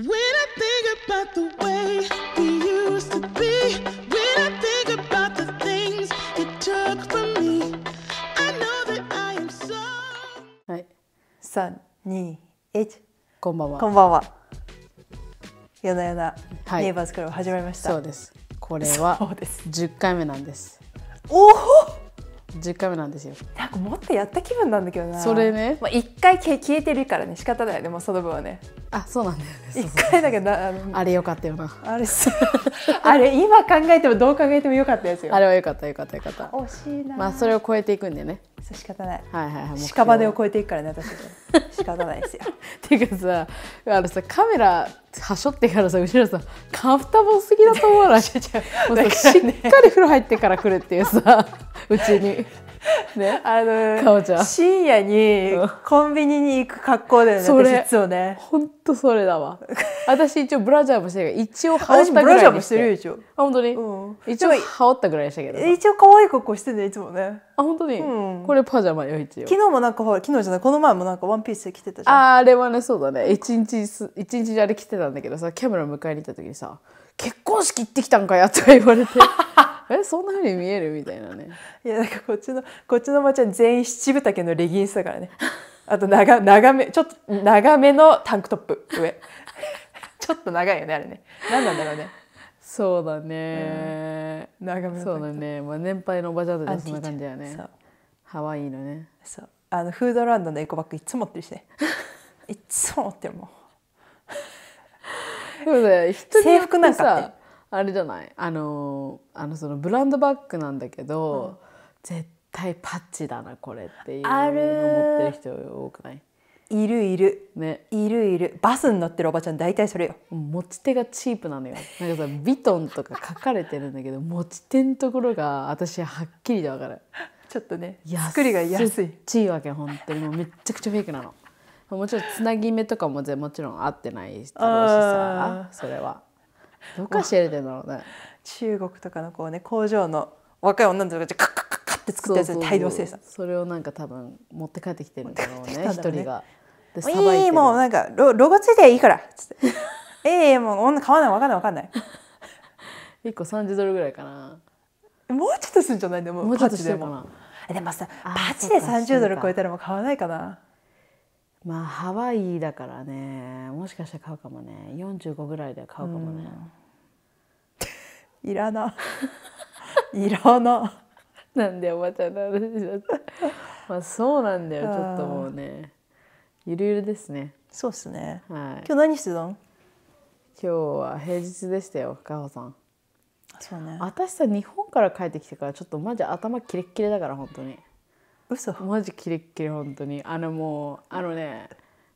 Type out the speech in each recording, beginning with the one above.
はい三二一こんばんはこんばんは夜な夜なはいネイバーズクラブ始まりましたそうですこれはそうです10回目なんですおお10回目なんですよなんかもっとやった気分なんだけどなそれね、まあ、1回消えてるからね仕方ないよねもうその分はねあそうなんだよね1回だけどあのあれよかったよなあれ あれ今考えてもどう考えてもよかったですよあれはよかったよかったよかった惜しいなまあそれを超えていくんでねそう仕方ない。はいはいはい。屍を超えていくからね、私たち。仕方ないですよ。っていうかさ、あのさ、カメラはしょってからさ、後ろさ、カフタボすぎだと思わない。もしっかり風呂入ってから来るっていうさ、うちに。ね、あの深夜にコンビニに行く格好だよね、それ実はねほんとそれだわ 私一応ブラジャーもしてるけど一応羽織ったぐらいしてブラジャーもしてる一応あ本当に、うん、一応羽織ったぐらいにしたけど一応可愛い格好してね、いつもねあ本当に、うん、これパジャマよ一応昨日もなんかほら昨日じゃないこの前もなんかワンピース着てたじゃんああれはねそうだね一日一日あれ着てたんだけどさキャメラ迎えに行った時にさ「結婚式行ってきたんかや」とか言われてえそんなふうに見えるみたいなね いやなんかこっちのこっちの町は全員七分丈のレギンスだからね あと長長めちょっと長めのタンクトップ上 ちょっと長いよねあれね何なんだろうねそうだね、うん、長めそうだね、まあ、年配のおばちゃんたちそんな感じだよねハワイのねそうあのフードランドのエコバッグいつも持ってるしねいつも持ってるもんでもね人によってあれじゃないあのあのそのブランドバッグなんだけど、うん、絶対パッチだなこれっていうの持ってる人多くないいるいる、ね、いるいるバスに乗ってるおばちゃん大体それよ持ち手がチープなのよなんかさヴィトンとか書かれてるんだけど持ち手のところが私はっきりで分かるちょっとね作りが安いチーわけ本当にもうめっちゃくちゃフェイクなのもちろんつなぎ目とかももちろん合ってないだろうしさそれはどっから仕入れだろうね中国とかのこうね工場の若い女の子たちカッカッカッカッって作ったやつで大量生産それをなんか多分持って帰ってきてるんだろうね一、ね、人が。でさばいてるいいもうなんかロロゴついていいからっつって「ええもう女買わないわかんないわかんない」一個三十ドルぐらいかなもうちょっとするんじゃないでももうちょっとしてるかなでもさパチで三十ドル超えたらもう買わないかなまあハワイだからねもしかしたら買うかもね45ぐらいで買うかもね、うん、いらな いらななんでおばちゃんの話だったまあそうなんだよちょっともうねゆるゆるですねそうっすね、はい、今日何してたの今日は平日でしたよ深ほさんそうね私さ日本から帰ってきてからちょっとマジ頭キレッキレだから本当に嘘マジキレッキレ本当にあのもうあのね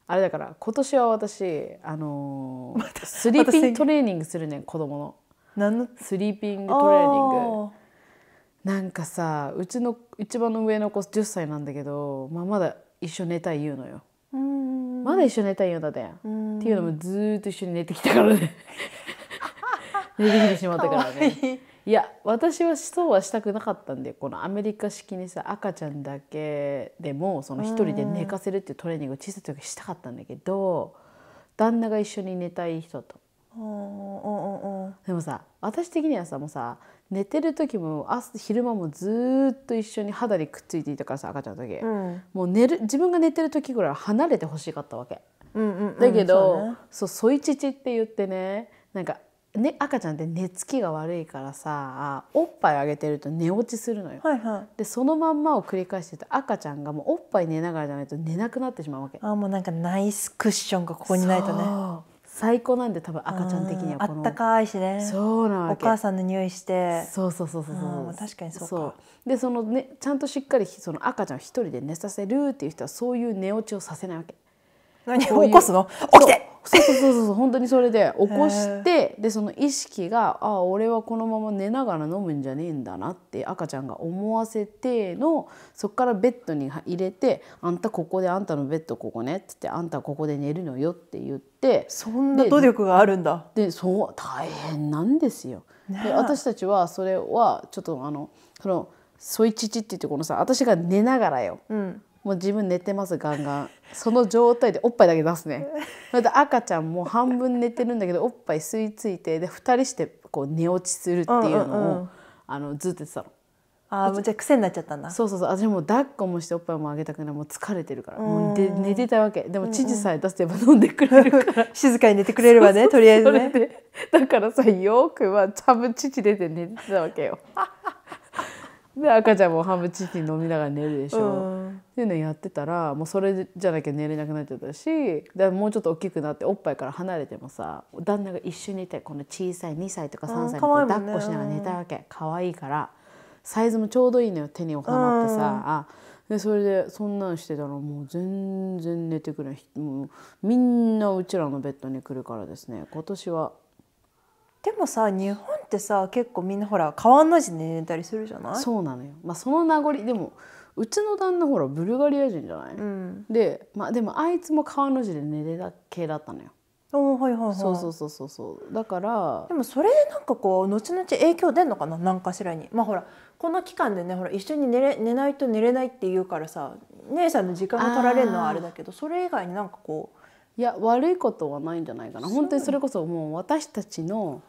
あれだから今年は私あのー ま、スリーピングトレーニングするねん子供の何のスリーピングトレーニングなんかさうちの一番の上の子10歳なんだけど、まあ、まだ一緒寝たい言うのよまだ一緒寝たい言うんだってっていうのもずっと一緒に寝てきたからね 寝てきてしまったからねいや私はそうはしたくなかったんでこのアメリカ式にさ赤ちゃんだけでもその一人で寝かせるっていうトレーニングを小さい時したかったんだけど旦那が一緒に寝たい人と。でもさ私的にはさもうさ寝てる時も朝昼間もずっと一緒に肌にくっついていたからさ赤ちゃんの時、うん、もう寝る自分が寝てる時ぐらい離れてほしかったわけ。うんうんうん、だけどそう、ね、そうって言ってねなんかね、赤ちゃんって寝つきが悪いからさおっぱいあげてると寝落ちするのよ、はいはい、でそのまんまを繰り返してると赤ちゃんがもうおっぱい寝ながらじゃないと寝なくなってしまうわけあもうなんかナイスクッションがここにないとね最高なんで多分赤ちゃん的にはこのあったかいしねそうなお母さんの匂いしてそうそうそうそうそう確かにそうでそのねちゃんとしっかりその赤ちゃん一人で寝させるっていう人はそういう寝落ちをさせないわけ何起こすの起きてそうそうそうそう本当にそれで起こしてでその意識がああ俺はこのまま寝ながら飲むんじゃねえんだなって赤ちゃんが思わせてのそこからベッドに入れて「あんたここであんたのベッドここね」っつって「あんたここで寝るのよ」って言ってそんな努力があるんだでそう大変なんですよ。で私たちはそれはちょっとあのそのそいチって言ってこのさ私が寝ながらよ、うん、もう自分寝てますガンガンその状態でおっぱいだけ出すねまた赤ちゃんも半分寝てるんだけどおっぱい吸い付いてで2人してこう寝落ちするっていうのを、うんうん、あのずっと言ってたの。あもじゃ癖になっちゃったんだそうそうそう私もう抱っこもしておっぱいもあげたくないもう疲れてるからもうで寝てたわけでも父さえ出せば飲んでくれるから、うんうん、静かに寝てくれればねとりあえずねだからさよくは多分父出て寝てたわけよで赤ちゃんも半分チティ飲みながら寝るでしょ、うん、っていうのやってたらもうそれじゃなきゃ寝れなくなっちゃったしでもうちょっと大きくなっておっぱいから離れてもさ旦那が一緒にいてこの小さい2歳とか3歳の抱っこしながら寝たわけ可愛い,、いからサイズもちょうどいいのよ手に収まってさ、うん、あでそれでそんなんしてたらもう全然寝てくれないもうみんなうちらのベッドに来るからですね今年はでもさ日本ってさ結構みんなほら川の字で寝たりするじゃないそうなのよ、まあ、その名残でもうちの旦那ほらブルガリア人じゃない、うん、で,、まあ、でもあいつも川の字で寝れた系だったのよ。おはいはいはい、そうそうそうそうそうだからでもそれでなんかこう後々影響出んのかな何かしらにまあほらこの期間でねほら一緒に寝れ寝ないと寝れないって言うからさ姉さんの時間が取られるのはあれだけどそれ以外になんかこういや悪いことはないんじゃないかな本当にそれこそもう私たちの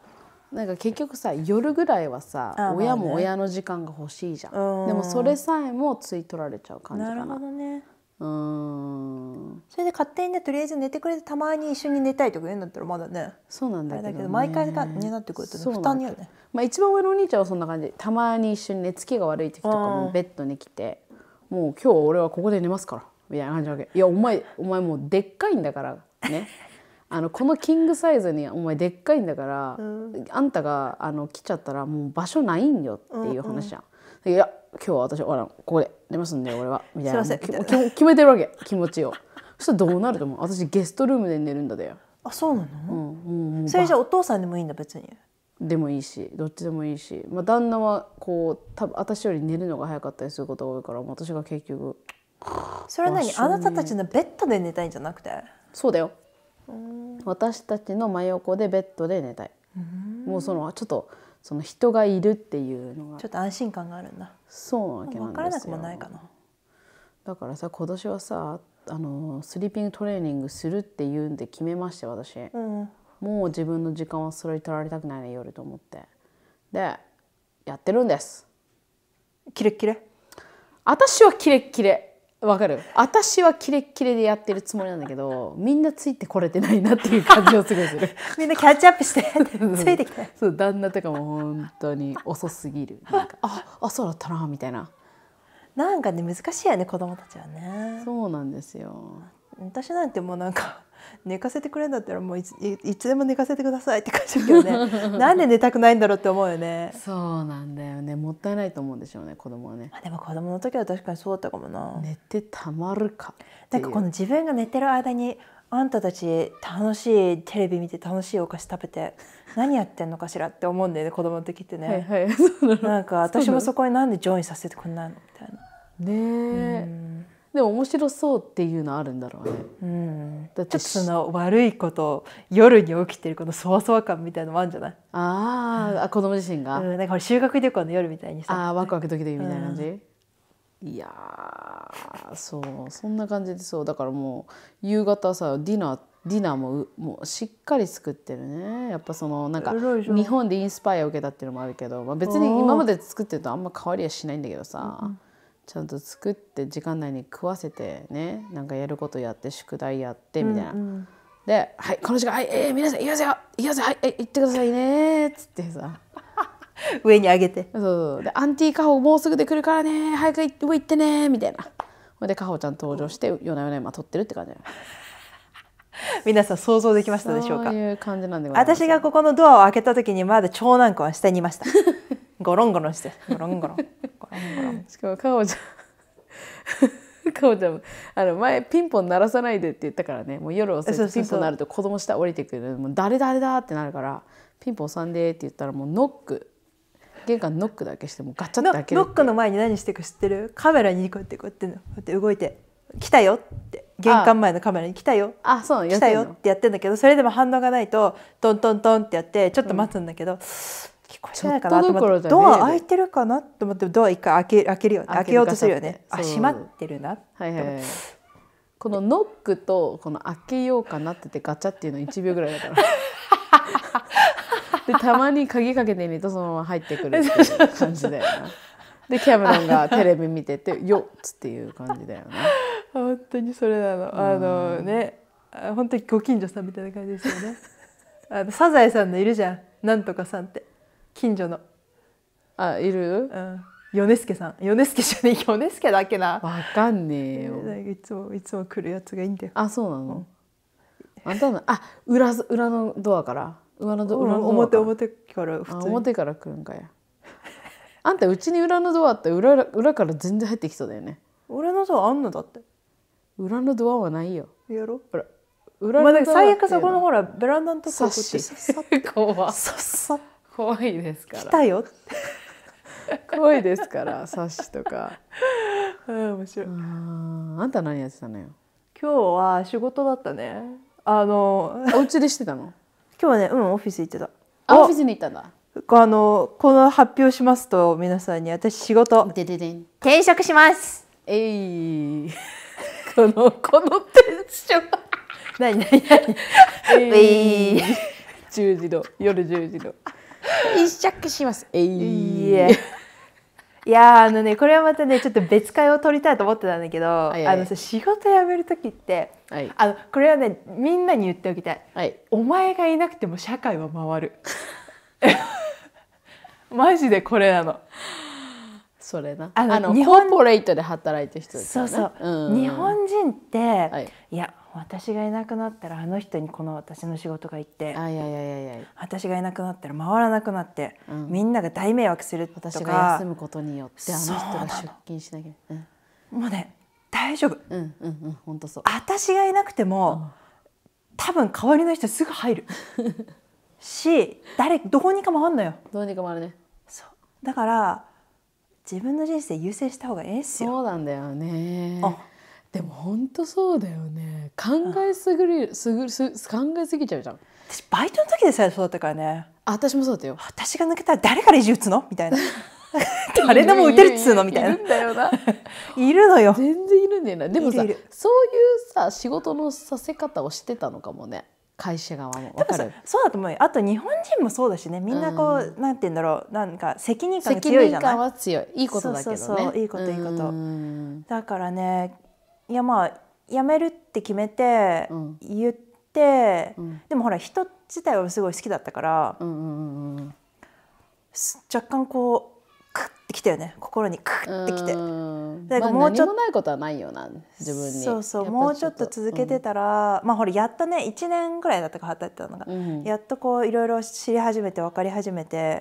なんか結局さ夜ぐらいはさ、親も親の時間が欲しいじゃん、でもそれさえもつい取られちゃう感じかな。なるほどねうんそれで勝手にねとりあえず寝てくれてたまに一緒に寝たいとか言うんだったらまだねそうなんだけど、ね,、だけど毎回が寝なってくると、ね、負担によね、まあ、一番上のお兄ちゃんはそんな感じたまに一緒に寝つきが悪い時とかもベッドに来て「もう今日俺はここで寝ますから」みたいな感じなわけ「いやお前お前もうでっかいんだからね あのこのキングサイズにお前でっかいんだから、うん、あんたがあの来ちゃったらもう場所ないんよっていう話じゃん。うんうん、いや今日は私ほらここで寝ますんで俺はみたいな決めてるわけ気持ちを。そしたらどうなると思う私ゲストルームで寝るんだよ。あそうなの、うんうん、それじゃお父さんでもいいんだ別に。でもいいしどっちでもいいし、まあ、旦那はこう多分私より寝るのが早かったりすることが多いから私が結局それは何あなたたちのベッドで寝たいんじゃなくてそうだよ私たちの真横でベッドで寝たいもうそのちょっとその人がいるっていうのがちょっと安心感があるんだそうなわけなんですよからだからさ今年はさあのスリーピングトレーニングするっていうんで決めまして私、うん、もう自分の時間はそれに取られたくないね夜と思ってでやってるんですキレッキレ私はキレッキレわかる私はキレッキレでやってるつもりなんだけどみんなついてこれてないなっていう感じをすごいする みんなキャッチアップしてついてきてそう旦那とかも本当に遅すぎるなんかああそうだったなみたいななんかね難しいよね子供たちはねそうなんですよ私なんてもうなんか寝かせてくれんだったらもういついつでも寝かせてくださいって感じだけどね なんで寝たくないんだろうって思うよねそうなんだよねもったいないと思うんでしょうね子供はね、あ、でも子供の時は確かにそうだったかもな寝てたまるかなんかこの自分が寝てる間にあんたたち楽しいテレビ見て楽しいお菓子食べて何やってんのかしらって思うんだよね子供の時ってねはい、はい、なんか私もそこになんでジョインさせてくれないのみたいなねえ、でも面白そうっていうのあるんだろうね。うん、だってその悪いこと夜に起きてるこのそわそわ感みたいのもあるんじゃないあ、うん、あ子供自身が、うん、なんか修学旅行の夜みたいにさあワクワクドキドキみたいな感じ、うん、いやそうそんな感じでそうだからもう夕方さディナーディナーももうしっかり作ってるねやっぱそのなんか日本でインスパイアを受けたっていうのもあるけど、まあ、別に今まで作ってるとあんま変わりはしないんだけどさ、うんちゃんと作って時間内に食わせてねなんかやることやって宿題やってみたいな。うんうん、で「はいこの時間はいえー、皆さんいきますよいきますはい、え行ってくださいね」っつってさ 上に上げてそうそうで「アンティーカホもうすぐで来るからね早く上行ってね」みたいなほんでカホちゃん登場して夜な夜な今撮ってるって感じ 皆さん想像できましたでしょうかそういう感じなんで私がここのドアを開けた時にまだ長男子は下にいましたゴロンゴロンしてゴロンゴロンゴロンゴロンしかもかおちゃんかお ちゃんあの前ピンポン鳴らさないでって言ったからねもう夜遅いピンポン鳴ると子供下降りてくるもう誰誰だってなるからピンポンさんでって言ったらもうノック玄関ノックだけしてもガチャッて開けるノックの前に何してるか知ってるカメラにこうやってこうやってこうやって動いて「来たよ」って玄関前のカメラに「来たよ」あそう来たよってやってんだけどそれでも反応がないとトントントンってやってちょっと待つんだけど、うん聞こえないかなと思って、ドア開いてるかなと思ってドア一回開け開けるよ開けようとするよねあ閉まってるなはいはい、このノックとこの開けようかなっててガチャっていうの1秒ぐらいだから でたまに鍵かけてみるとそのまま入ってくるっていう感じだよなでキャメロンがテレビ見てて「よっ!」っていう感じだよな。本当にそれなのあのね本当にご近所さんみたいな感じですよねあのサザエさんのいるじゃんなんとかさんって近所のあいるうん米助さん米助じゃねえ米助だっけなわかんねえよいつもいつも来るやつがいいんだよあそうなの、あんたのあ裏裏のドアから裏のドア表表から普通表から来るんかや あんたうちに裏のドアって裏裏から全然入ってきそうだよね裏のアあんのだって裏のドアはないよやろ裏の最悪そこのほらベランダのとこし怖っさっさっ怖いですから来たよ 怖いですから冊子とか 面白いあんた何やってたのよ今日は仕事だったねあのお家でしてたの 今日はねうんオフィス行ってたオフィスに行ったんだあのこの発表しますと皆さんに私仕事でででん転職しますえいこのこの転職何何何えい10時の夜10時の一着します。えいえ。いやあのねこれはまたねちょっと別会を取りたいと思ってたんだけど、はいはい、あの仕事辞める時って、はい、あのこれはねみんなに言っておきたい、はい、お前がいなくても社会は回る マジでこれなの。それなあの日本コーポレートで働いてる人、ね、そうそう、うん、日本人って、はい、いや私がいなくなったらあの人にこの私の仕事が行って私がいなくなったら回らなくなって、うん、みんなが大迷惑するとか私が休むことによってあの人が出勤しなきゃ、うん、もうね大丈夫、うんうんうん、本当そう私がいなくても、うん、多分代わりの人すぐ入る し誰どうにか回るのよどうにか回るねそうだから自分の人生優先した方がええっすよそうなんだよねあでも本当そうだよね考えすぎる、すぐす考えすぎちゃうじゃん私バイトの時でさえそうだったからねあ私もそうだったよ私が抜けたら誰から意地打つのみたいな 誰でも打てるっつうのみたいないるんだよな いるのよ全然いるんだよなでもさそういうさ仕事のさせ方をしてたのかもね会社側もだかるそうだと思うよあと日本人もそうだしねみんなこう、うん、なんて言うんだろうなんか責任感が強いじゃない責任感は強いいいことだけどねいいこといいことだからねいやまあ辞めるって決めて言って、うん、でもほら人自体はすごい好きだったから、うんうんうん、若干こうクッてきたよね心にクッてきてだからもうちょっと、まあ、ないことはないよな自分にそうそうもうちょっと続けてたら、うん、まあほらやっとね1年ぐらいだったか働いてたのが、うん、やっとこういろいろ知り始めて分かり始めて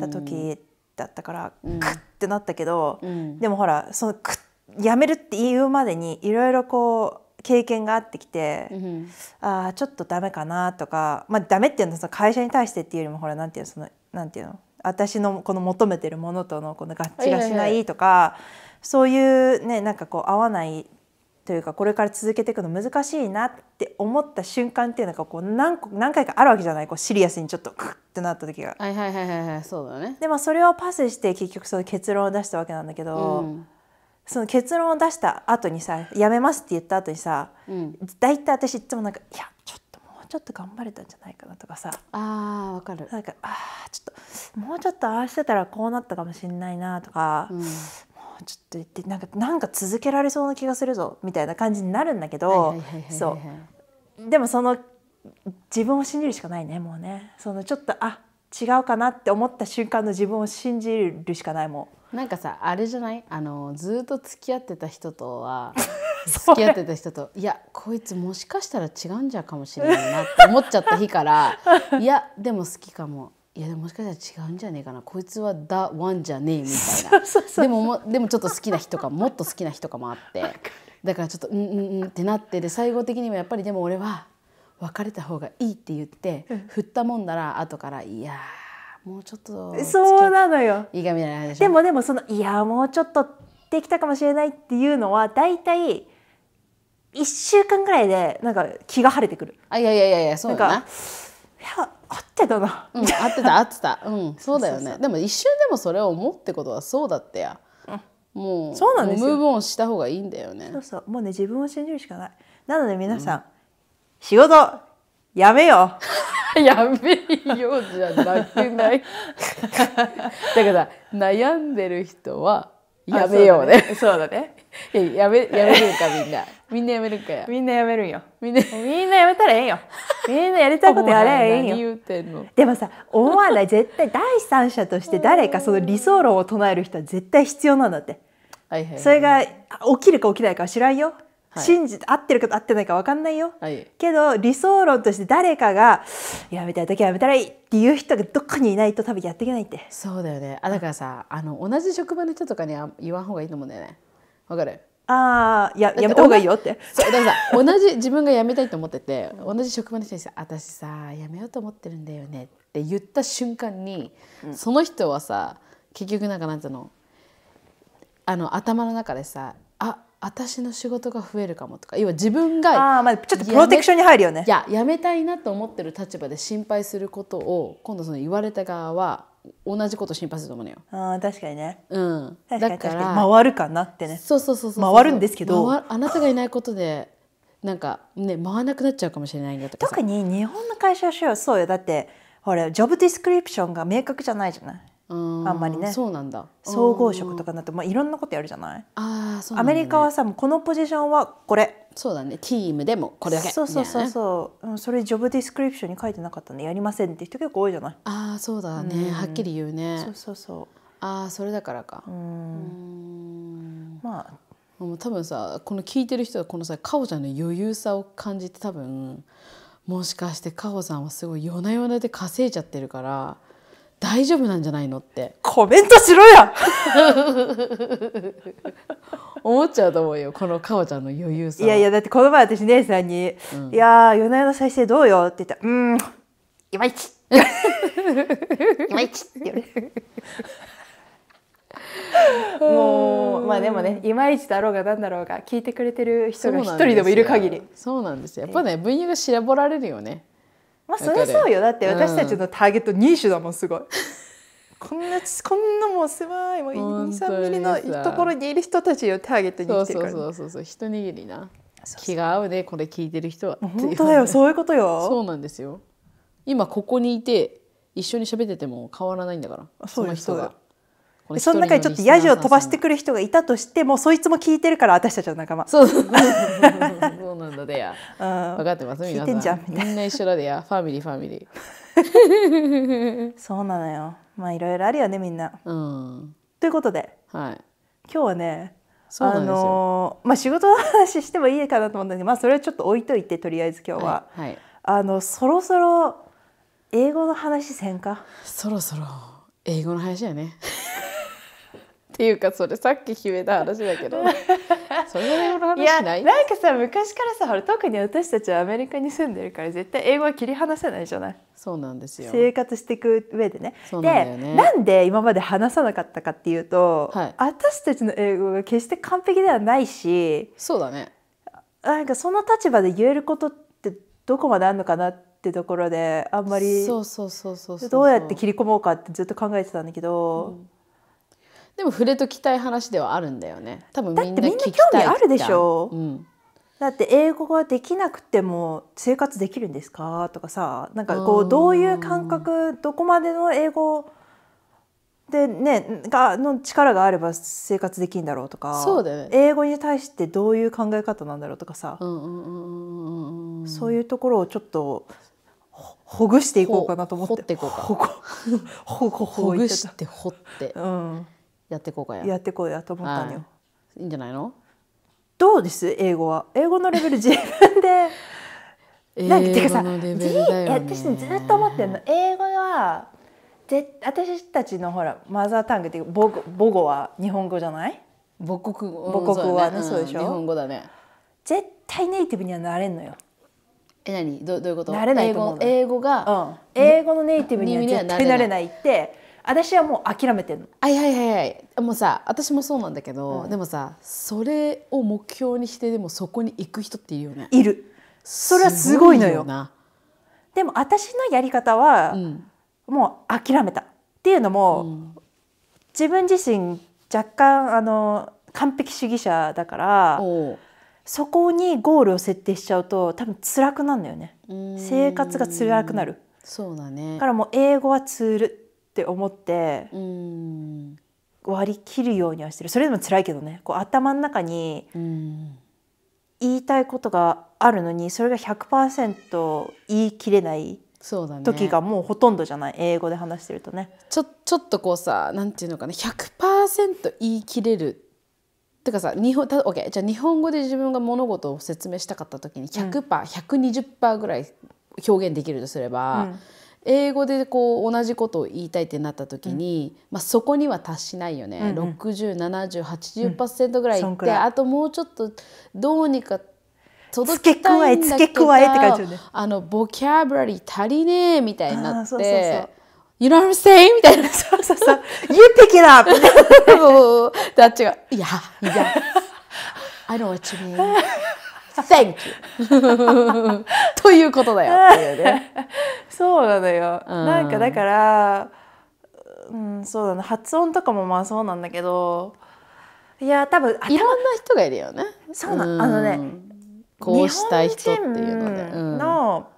た時だったから、うん、クッてなったけど、でもほらそのクッ辞めるって言うまでにいろいろこう経験があってきて、うん、あちょっとダメかなとか、まあ、ダメっていうのは会社に対してっていうよりもほらなんていうのそのなんていうの私のこの求めてるものとのこの合致がしないとかそういうねなんかこう合わないというかこれから続けていくの難しいなって思った瞬間っていうのがこう何何回かあるわけじゃないこうシリアスにちょっとクッってなった時が。はいはいはいはいそうだね。でもそれをパスして結局その結論を出したわけなんだけど。うんその結論を出した後にさ「やめます」って言った後にさ、うん、大体私いつもなんか「いやちょっともうちょっと頑張れたんじゃないかな」とかさあわかるなんか「ああちょっともうちょっとああしてたらこうなったかもしんないな」とか、うん、もうちょっと言ってなんかなんか続けられそうな気がするぞみたいな感じになるんだけどそうでもその自分を信じるしかないねもうねそのちょっとあ違うかなって思った瞬間の自分を信じるしかないもう。なんかさあれじゃないあのずっと付き合ってた人とは 付き合ってた人といやこいつもしかしたら違うんじゃかもしれないなって思っちゃった日から いやでも好きかもいやでももしかしたら違うんじゃねえかなこいつは「だワンじゃねえ」みたいなでもでもちょっと好きな日とかもっと好きな日とかもあってだからちょっと「うんうんうん」ってなってで最後的にもやっぱりでも俺は別れた方がいいって言って振ったもんなら後から「いやー」もうちょっとそうなのよいいかみたいな話でもでもそのいやもうちょっとできたかもしれないっていうのは大体1週間ぐらいでなんか気が晴れてくるあいやいやいやいやそうだなな合ってたな、うん、合ってた合ってたうんそうだよねでも一瞬でもそれを思うってことはそうだったや、うん、もうそうなんですムーブオンした方がいいんだよねそうそうもうね自分を信じるしかないなので皆さん、うん、仕事やめよ やめようじゃなくない だから悩んでる人はやめようねそうだね、ね、やめやめるかみんなみんなやめるかやみんなやめるんよみんなみんなやめたらええんよみんなやりたいことやれええんよ言うてんのでもさ思わない絶対第三者として誰かその理想論を唱える人は絶対必要なんだってはい、はい、それが起きるか起きないかは知らんよはい、信じ合ってるか合ってないか分かんないよ、はい、けど理想論として誰かがやめたい時はやめたらいいっていう人がどっかにいないと多分やっていけないってそうだよねあだからさあの同じ職場の人とかには言わん方がいいと思うんだよねわかるああややめた方がいいよってそうだからさ同じ自分が辞めたいと思ってて同じ職場の人にさ「私さ辞めようと思ってるんだよね」って言った瞬間に、うん、その人はさ結局なんかなんていうのあの頭の中でさ私の仕事が増えるかもとか要は自分があまあ、ちょっとプロテクションに入るよねいややめたいなと思ってる立場で心配することを今度その言われた側は同じこと心配すると思うのよ。ああ、確かにねうん、かだか確からに回るかなってねそうそうそうそう回るんですけどあなたがいないことでなんかね回らなくなっちゃうかもしれないんだとか特に日本の会社はそうよだってほらジョブディスクリプションが明確じゃないじゃないあんまりねそうなんだ総合職とかになって、まあ、いろんなことやるじゃないあそう、ね、アメリカはさこのポジションはこれそうだねチームでもこれだけそうそうそうそう、ね、それジョブディスクリプションに書いてなかったねやりませんって人結構多いじゃないああそうだね、うん、はっきり言うねそうそうそうああそれだからかうんまあ多分さこの聞いてる人はこのさかおちゃんの余裕さを感じて多分もしかしてかおさんはすごい夜な夜なで稼いじゃってるから大丈夫なんじゃないのってコメントしろや 思っちゃうと思うよこのかおちゃんの余裕さいやいやだってこの前私姉さんに「うん、いやー夜な夜な再生どうよ」って言ったうんいまいち」いまいちって言われもうまあでもねいまいちだろうがなんだろうが聞いてくれてる人が一人でもいる限りそうなんですよやっぱね分野が絞られるよねまあそれゃそうよだって私たちのターゲット2種だもんすごい。こんなこんなもう狭いもう23ミリのところにいる人たちをターゲットにしてるから、ね、そうそうそうそう一握りな気が合うねこれ聞いてる人は本当だよそういうことよそうなんですよ今ここにいて一緒に喋ってても変わらないんだからその人がでその中にちょっとヤジを飛ばしてくる人がいたとしてもそいつも聞いてるから私たちの仲間そう そうなんだでや、うん、分かってます皆聞いてんじゃんみたみんな一緒だでやファミリーファミリー そうなのよまあいろいろあるよねみんな、うん、ということで、はい、今日はねあのまあ仕事の話してもいいかなと思うんだけど、まあ、それはちょっと置いといてとりあえず今日は、はいはい、あのそろそろ英語の話せんかそろそろ英語の話やねっていうかそれさっき決めた話だけど それぐらいの話ないいなんかさ昔からさほら特に私たちはアメリカに住んでるから絶対英語は切り離せないじゃないそうなんですよ生活していく上でねなで、ね、なんで今まで話さなかったかっていうと、はい、私たちの英語が決して完璧ではないしそうだねなんかその立場で言えることってどこまであるのかなってってところであんまりどうやって切り込もうかってずっと考えてたんだけど、うん、でも触れときたい話ではあるんだよね多分みんな聞きたいだってみんな興味あるでしょ、うん、だって英語ができなくても生活できるんですかとかさなんかこうどういう感覚どこまでの英語でねがの力があれば生活できるんだろうとかそうだ、ね、英語に対してどういう考え方なんだろうとかさ、そういうところをちょっとほほぐしていこうかなと思って。掘っていこうか。ほぐして掘って。うん。やっていこうかややっていこうやと思ったんよ、い、いんじゃないのどうです英語は英語のレベル自分で なんいうかさ、私ずっと思ってるの英語はぜ私たちのほらマザータングって母語母語は日本語じゃない母国語母国はね、ね、そうでしょ、う日本語だね絶対ネイティブにはなれんのよえ何どどういうことなれない英語が、うん、英語のネイティブには絶対なれないって私はもう諦めてるの。はいはいはいはいもうさ私もそうなんだけど、うん、でもさそれを目標にしてでもそこに行く人っているよね。いるそれはすごいのよ。よでも私のやり方は、うん、もう諦めたっていうのも、うん、自分自身若干あの完璧主義者だからそこにゴールを設定しちゃうと多分辛くなるんだよね生活が辛くなるそうだねからもう英語はツールって思って割り切るようにはしてるそれでも辛いけどねこう頭の中に言いたいことがあるのにそれが100%言い切れない時がもうほとんどじゃない英語で話してるとねちょちょっとこうさなんていうのかな100%言い切れるてかさ日本た OK じゃあ日本語で自分が物事を説明したかった時に 100%120%、うん、120ぐらい表現できるとすれば、英語でこう同じことを言いたいってなった時に、うん、まあ、そこには達しないよね、うん607080%ぐらいいって、うん、あともうちょっとどうにか届きたいんだけどあのボキャブラリー足りねえみたいになって。You know what I'm saying? みたいな。そうそうそう。you pick it up! も う、だっちが、いや、いや。I know what you mean. Thank you! ということだよっていうね。そうなのよ。うん、なんかだから、うん、そうだね。発音とかもまあそうなんだけど、いや、多分、いろんな人がいるよね。そうな、うん、あのね、こうしたい人っていうので。うん、の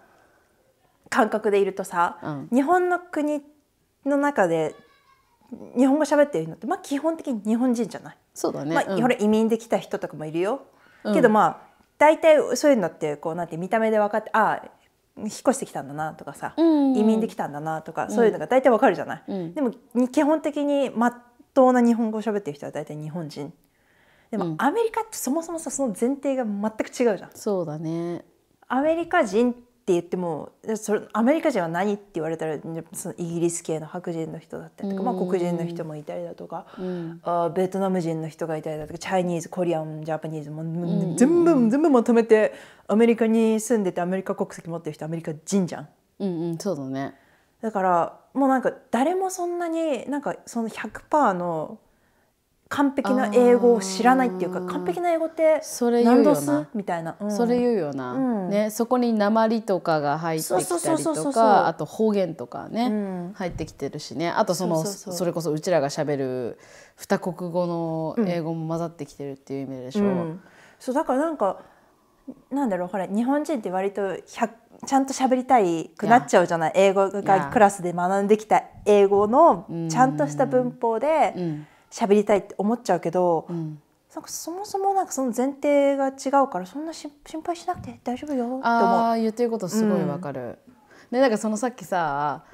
感覚でいるとさ、うん、日本の国の中で日本語喋ってる人って、まあ、基本的に日本人じゃないそうだね、まあ、うん、移民できた人とかもいるよ、けどまあ大体そういうのってこうなんて見た目で分かってああ引っ越してきたんだなとかさ、うんうん、移民できたんだなとか、そういうのが大体わかるじゃない、うん、でも基本的にまっとうな日本語を喋ってる人は大体日本人でも、アメリカってそもそもさその前提が全く違うじゃんそうだねアメリカ人って言ってもそれアメリカ人は何って言われたらそのイギリス系の白人の人だったりとか、まあ、黒人の人もいたりだとか、うん、あベトナム人の人がいたりだとかチャイニーズコリアンジャパニーズも、うん、全部全部まとめてアメリカに住んでてアメリカ国籍持ってる人アメリカ人じゃん。うんうん、そうだねだからもうなんか誰もそんなになんかその100%の完璧な英語を知らないっていうか完璧な英語って何度すみたいな、うん、それ言うよな、うん、ね、そこに鉛とかが入ってきたりとかあと方言とかね、うん、入ってきてるしねあとそのそれこそうちらがしゃべる二国語の英語も混ざってきてるっていう意味でしょう。そうだからなんかなんだろうほら日本人って割とちゃんと喋りたいくなっちゃうじゃない英語がクラスで学んできた英語のちゃんとした文法で。喋りたいって思っちゃうけど、うん、なんかそもそもなんかその前提が違うからそんな心配しなくて大丈夫よって思うあ言ってることすごいわかる、うん、ねなんかそのさっきさ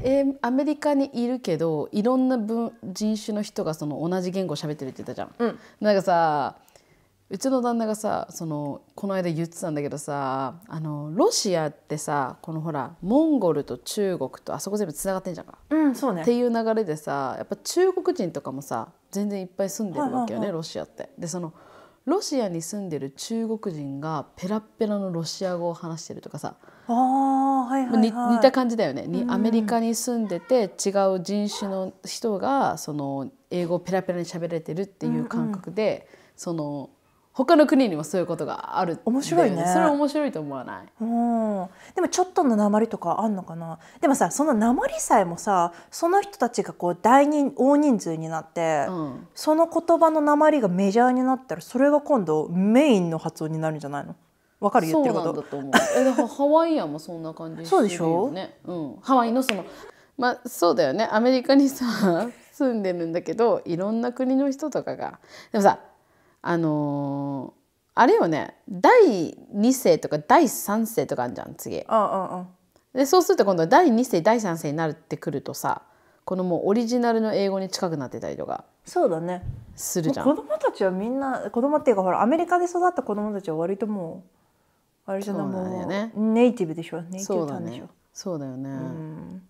えー、アメリカにいるけどいろんな分人種の人がその同じ言語喋ってるって言ったじゃん。うん、なんかさうちの旦那がさそのこの間言ってたんだけどさあのロシアってさこのほらモンゴルと中国とあそこ全部つながってんじゃんか、うんそうね、っていう流れでさやっぱ中国人とかもさ全然いっぱい住んでるわけよね、ロシアって。でそのロシアに住んでる中国人がペラペラのロシア語を話してるとかさあ、はいはい、はい、似た感じだよね、うん、アメリカに住んでて違う人種の人がその英語をペラペラに喋れてるっていう感覚で、うんうん、その。他の国にもそういうことがある面白いねそれ面白いと思わない、うん、でもちょっとの鉛とかあんのかなでもさその鉛さえもさその人たちがこう大人大人数になって、うん、その言葉の鉛がメジャーになったらそれが今度メインの発音になるんじゃないのわかる言ってることだと思うえだかハワイアンもそんな感じ、ね、そうでしょう、うん、ハワイのそのまあそうだよねアメリカにさ住んでるんだけどいろんな国の人とかがでもさあのー、あれよね第2世とか第3世とかあるじゃん次。でそうすると今度第2世第3世になってくるとさこのもうオリジナルの英語に近くなってたりとかそうだねするじゃん子供たちはみんな子供っていうかほらアメリカで育った子供たちは割ともうあれじゃないもう、ね、ネイティブでしょネイティブなんでしょそうだよね、うん、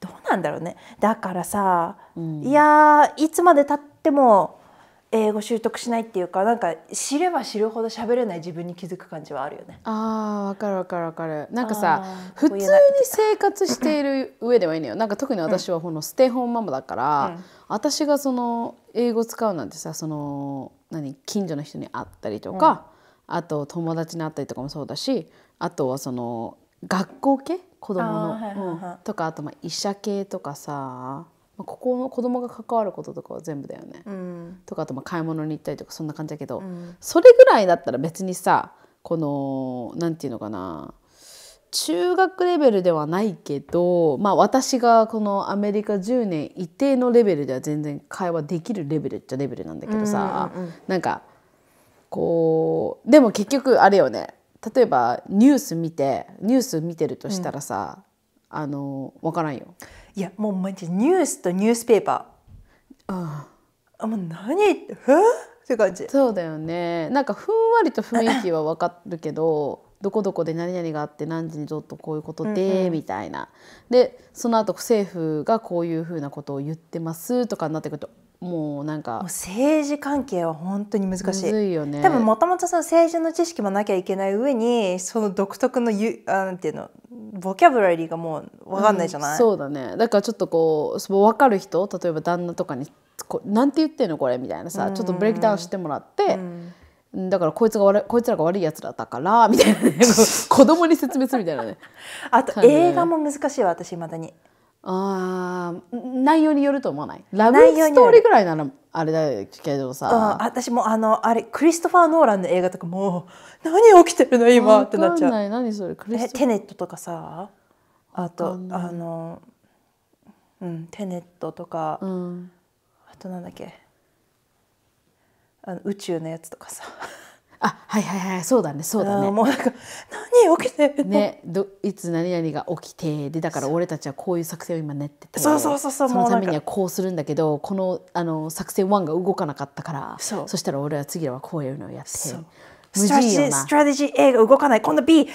どうなんだろうねだからさ、うん、いやいつまでたっても英語習得しないっていうかなんか知れば知るほど喋れない自分に気づく感じはあるよね。ああわかるわかるわかる。なんかさ普通に生活している上ではいいのよ。なんか特に私はこのステイホームママだから、うん、私がその英語使うなんてさその何近所の人に会ったりとか、うん、あと友達に会ったりとかもそうだしあとはその学校系子供の、とかあとまあ医者系とかさまここの子供が関わることとかは全部だよね、うん、とかあとま買い物に行ったりとかそんな感じだけど、うん、それぐらいだったら別にさこの何て言うのかな中学レベルではないけど、まあ、私がこのアメリカ10年一定のレベルでは全然会話できるレベルっちゃレベルなんだけどさ、うんうん、なんかこうでも結局あれよね例えばニュース見てニュース見てるとしたらさ、うん、あの分からんよ。いやもうマジニュースとニュースペーパー、うん、あもう何えって感じそうだよねなんかふんわりと雰囲気は分かるけどどこどこで何々があって何時にちょっとこういうことで、うんうん、みたいなでその後政府がこういうふうなことを言ってますとかになってくるともうなんか政治関係は本当に難しいよ、ね、多分もともとその政治の知識もなきゃいけない上にその独特のゆあなんていうのボキャブラリーがもう分かんないじゃない、うん、そうだねだからちょっとこうそう分かる人例えば旦那とかにこ「なんて言ってんのこれ」みたいなさ、うん、ちょっとブレイクダウンしてもらって。うんだからこいつが悪こいつらが悪いやつらだからみたいなね子供に説明するみたいなね あと映画も難しいわ私いまだにあ内容によると思わないラブストーリーぐらいならあれだけどさ、うん、私もあのあれクリストファー・ノーランの映画とかもう何起きてるの今ってなっちゃう何それえテネットとかさあとあのうんテネットとか、うん、あとなんだっけあの宇宙のやつとかさあはいはいはいそうだねそうだねもうなんか何起きてねどいつ何々が起きてでだから俺たちはこういう作戦を今練っててそうそうそうそうそのためにはこうするんだけどこのあの作戦1が動かなかったからそしたら俺は次はこういうのをやってストラテジーストラテジー A が動かない今度 B8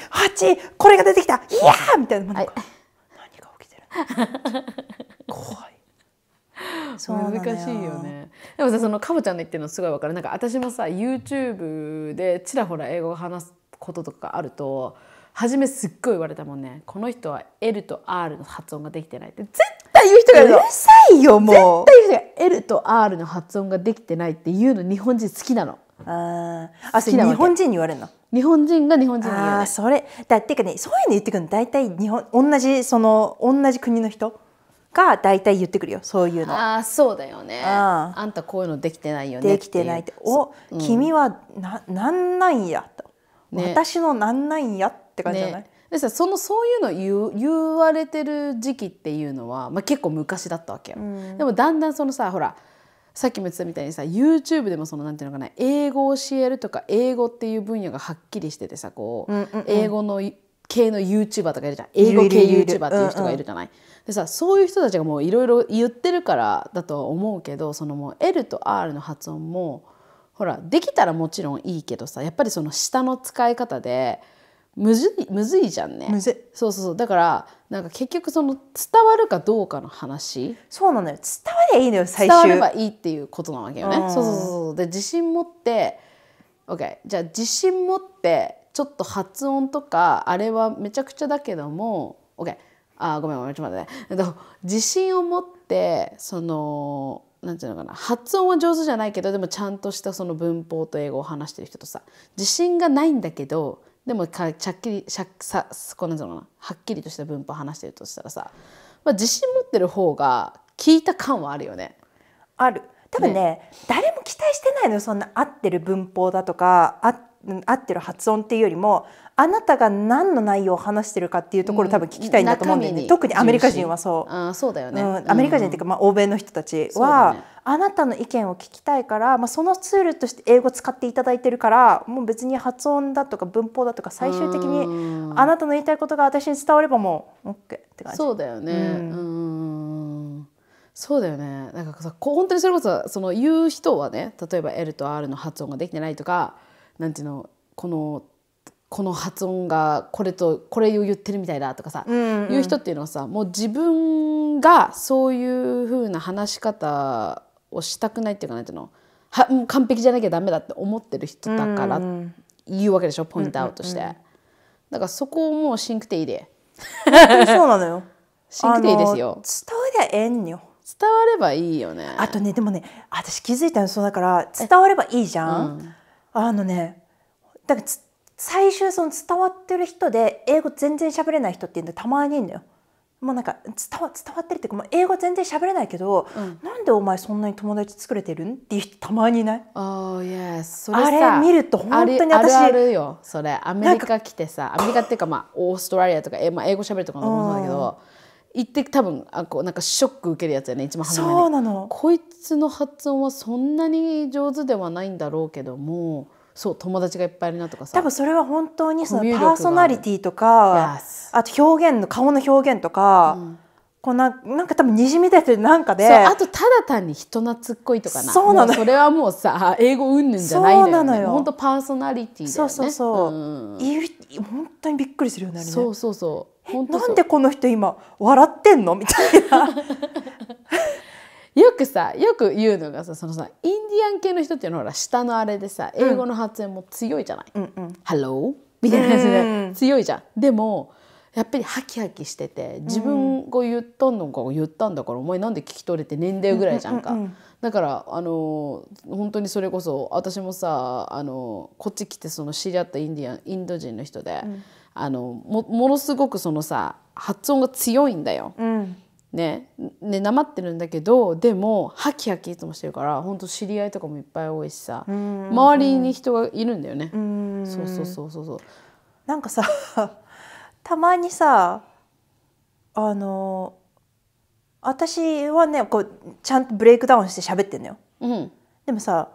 これが出てきたいやーみたいな何が起きてる 怖いそう難しいよねでもさそのかぼちゃんの言ってるのすごい分かるなんか私もさ YouTube でちらほら英語を話すこととかあると初めすっごい言われたもんねこの人は L と R の発音ができてないって絶対言う人がいるうるさいよもう絶対言う人が L と R の発音ができてないっていうの日本人好きなのああそれ日本人に言われるの日本人が日本人に言われるあそれだっていうかねそういうの言ってくるの大体日本同じその同じ国の人が大体言ってくるよそういうのああそうだよね、うん、あんたこういうのできてないよねできてないってお、うん、君はななんなんやと、ね、私のなんなんやって感じじゃない、ねでさそのそういうの言言われてる時期っていうのは、まあ、結構昔だったわけよ、うん、でもだんだんそのさほらさっきも言ってたみたいにさ YouTube でもそのなんていうのかな英語を教えるとか英語っていう分野がはっきりしててさこう,、英語の系の YouTuber とかいるじゃん英語系 YouTuber っていう人がいるじゃない。うんうんでさそういう人たちがもういろいろ言ってるからだとは思うけどそのもう L と R の発音もほらできたらもちろんいいけどさやっぱりその下の使い方でむずいむずいじゃんねむずいそうそうそうだからなんか結局その伝わるかどうかの話そうなのよ伝わればいいのよ最終伝わればいいっていうことなわけよね、うそうそうそうで自信持って OK じゃあ自信持ってちょっと発音とかあれはめちゃくちゃだけども OK あごめんごめんちょっと待ってね自信を持ってそのなんていうのかな発音は上手じゃないけどでもちゃんとしたその文法と英語を話してる人とさ自信がないんだけどでもかちゃっきりしゃさこうなんていのなはっきりとした文法を話してるとしたらさ、まあ、自信持ってる方が聞いた感はあるよね。ある多分ね、ね、誰も期待してないのよそんな合ってる文法だとか合っ合ってる発音っていうよりもあなたが何の内容を話してるかっていうところを多分聞きたいんだと思うんで、ね特にアメリカ人はそうあそうだよね、うん、アメリカ人っていうか、まあ、欧米の人たちは、ね、あなたの意見を聞きたいから、まあ、そのツールとして英語使っていただいてるからもう別に発音だとか文法だとか最終的にあなたの言いたいことが私に伝わればもう OK って感じ。そうだよね、うんそうだよねなんかさ本当にそれこそその言う人はね例えば L と R の発音ができてないとかなんていうのこのこの発音がこれとこれを言ってるみたいだとかさ、うん、うん、いう人っていうのはさもう自分がそういうふうな話し方をしたくないっていうかなんていうのはもう完璧じゃなきゃダメだって思ってる人だから言うわけでしょ、ポイントアウトして、だからそこをもうシンクテいでそうなのよ シンクテいですよ伝わりゃええんよ伝わればいいよねあとねでもね私気づいたのそうだから伝わればいいじゃんあのねだから最終その伝わってる人で英語全然喋れない人っていうのたまにいるのよ。もうなんか伝わ伝わってるっていうか、まあ、英語全然喋れないけど、うん、なんでお前そんなに友達作れてるんっていう人たまにいない、oh, yes. あれ見ると本当に私あるよそれアメリカ来てさアメリカっていうかまあオーストラリアとか、まあ、英語喋るとかもそうだけど、言って多分あこうなんかショック受けるやつやね一番そうなのこいつの発音はそんなに上手ではないんだろうけどもそう友達がいっぱいいるなとかさ多分それは本当にそのパーソナリティとかあと表現の顔の表現とか、うんこうななんか多分にじみ出てなんかでそうあとただ単に人懐っこいとかなそうなのそれはもうさ英語うんぬんじゃないだよ、ね、そうなのよ本当パーソナリティだよねそうそうそう、うん、い本当にびっくりするよねあれねそうそうそうなんでこの人今笑ってんのみたいな よくさよく言うのがさそのさインディアン系の人っていうのはほら下のあれでさ英語の発音も強いじゃない「うん、ハロー」みたいな感じで強いじゃん。でもやっぱりハキハキしてて自分が言ったのか言ったんだから、お前なんで聞き取れて年齢ぐらいじゃんか、だからあの本当にそれこそ私もさあのこっち来てその知り合ったインディアンインド人の人で、うん、あのもものすごくそのさ発音が強いんだよ。うんね、ね、なまってるんだけどでもハキハキいつもしてるから本当知り合いとかもいっぱい多いしさ周りに人がいるんだよねそうそうそうそうそうなんかさたまにさあの私はねこうちゃんとブレイクダウンして喋ってんのよ、うん、でもさ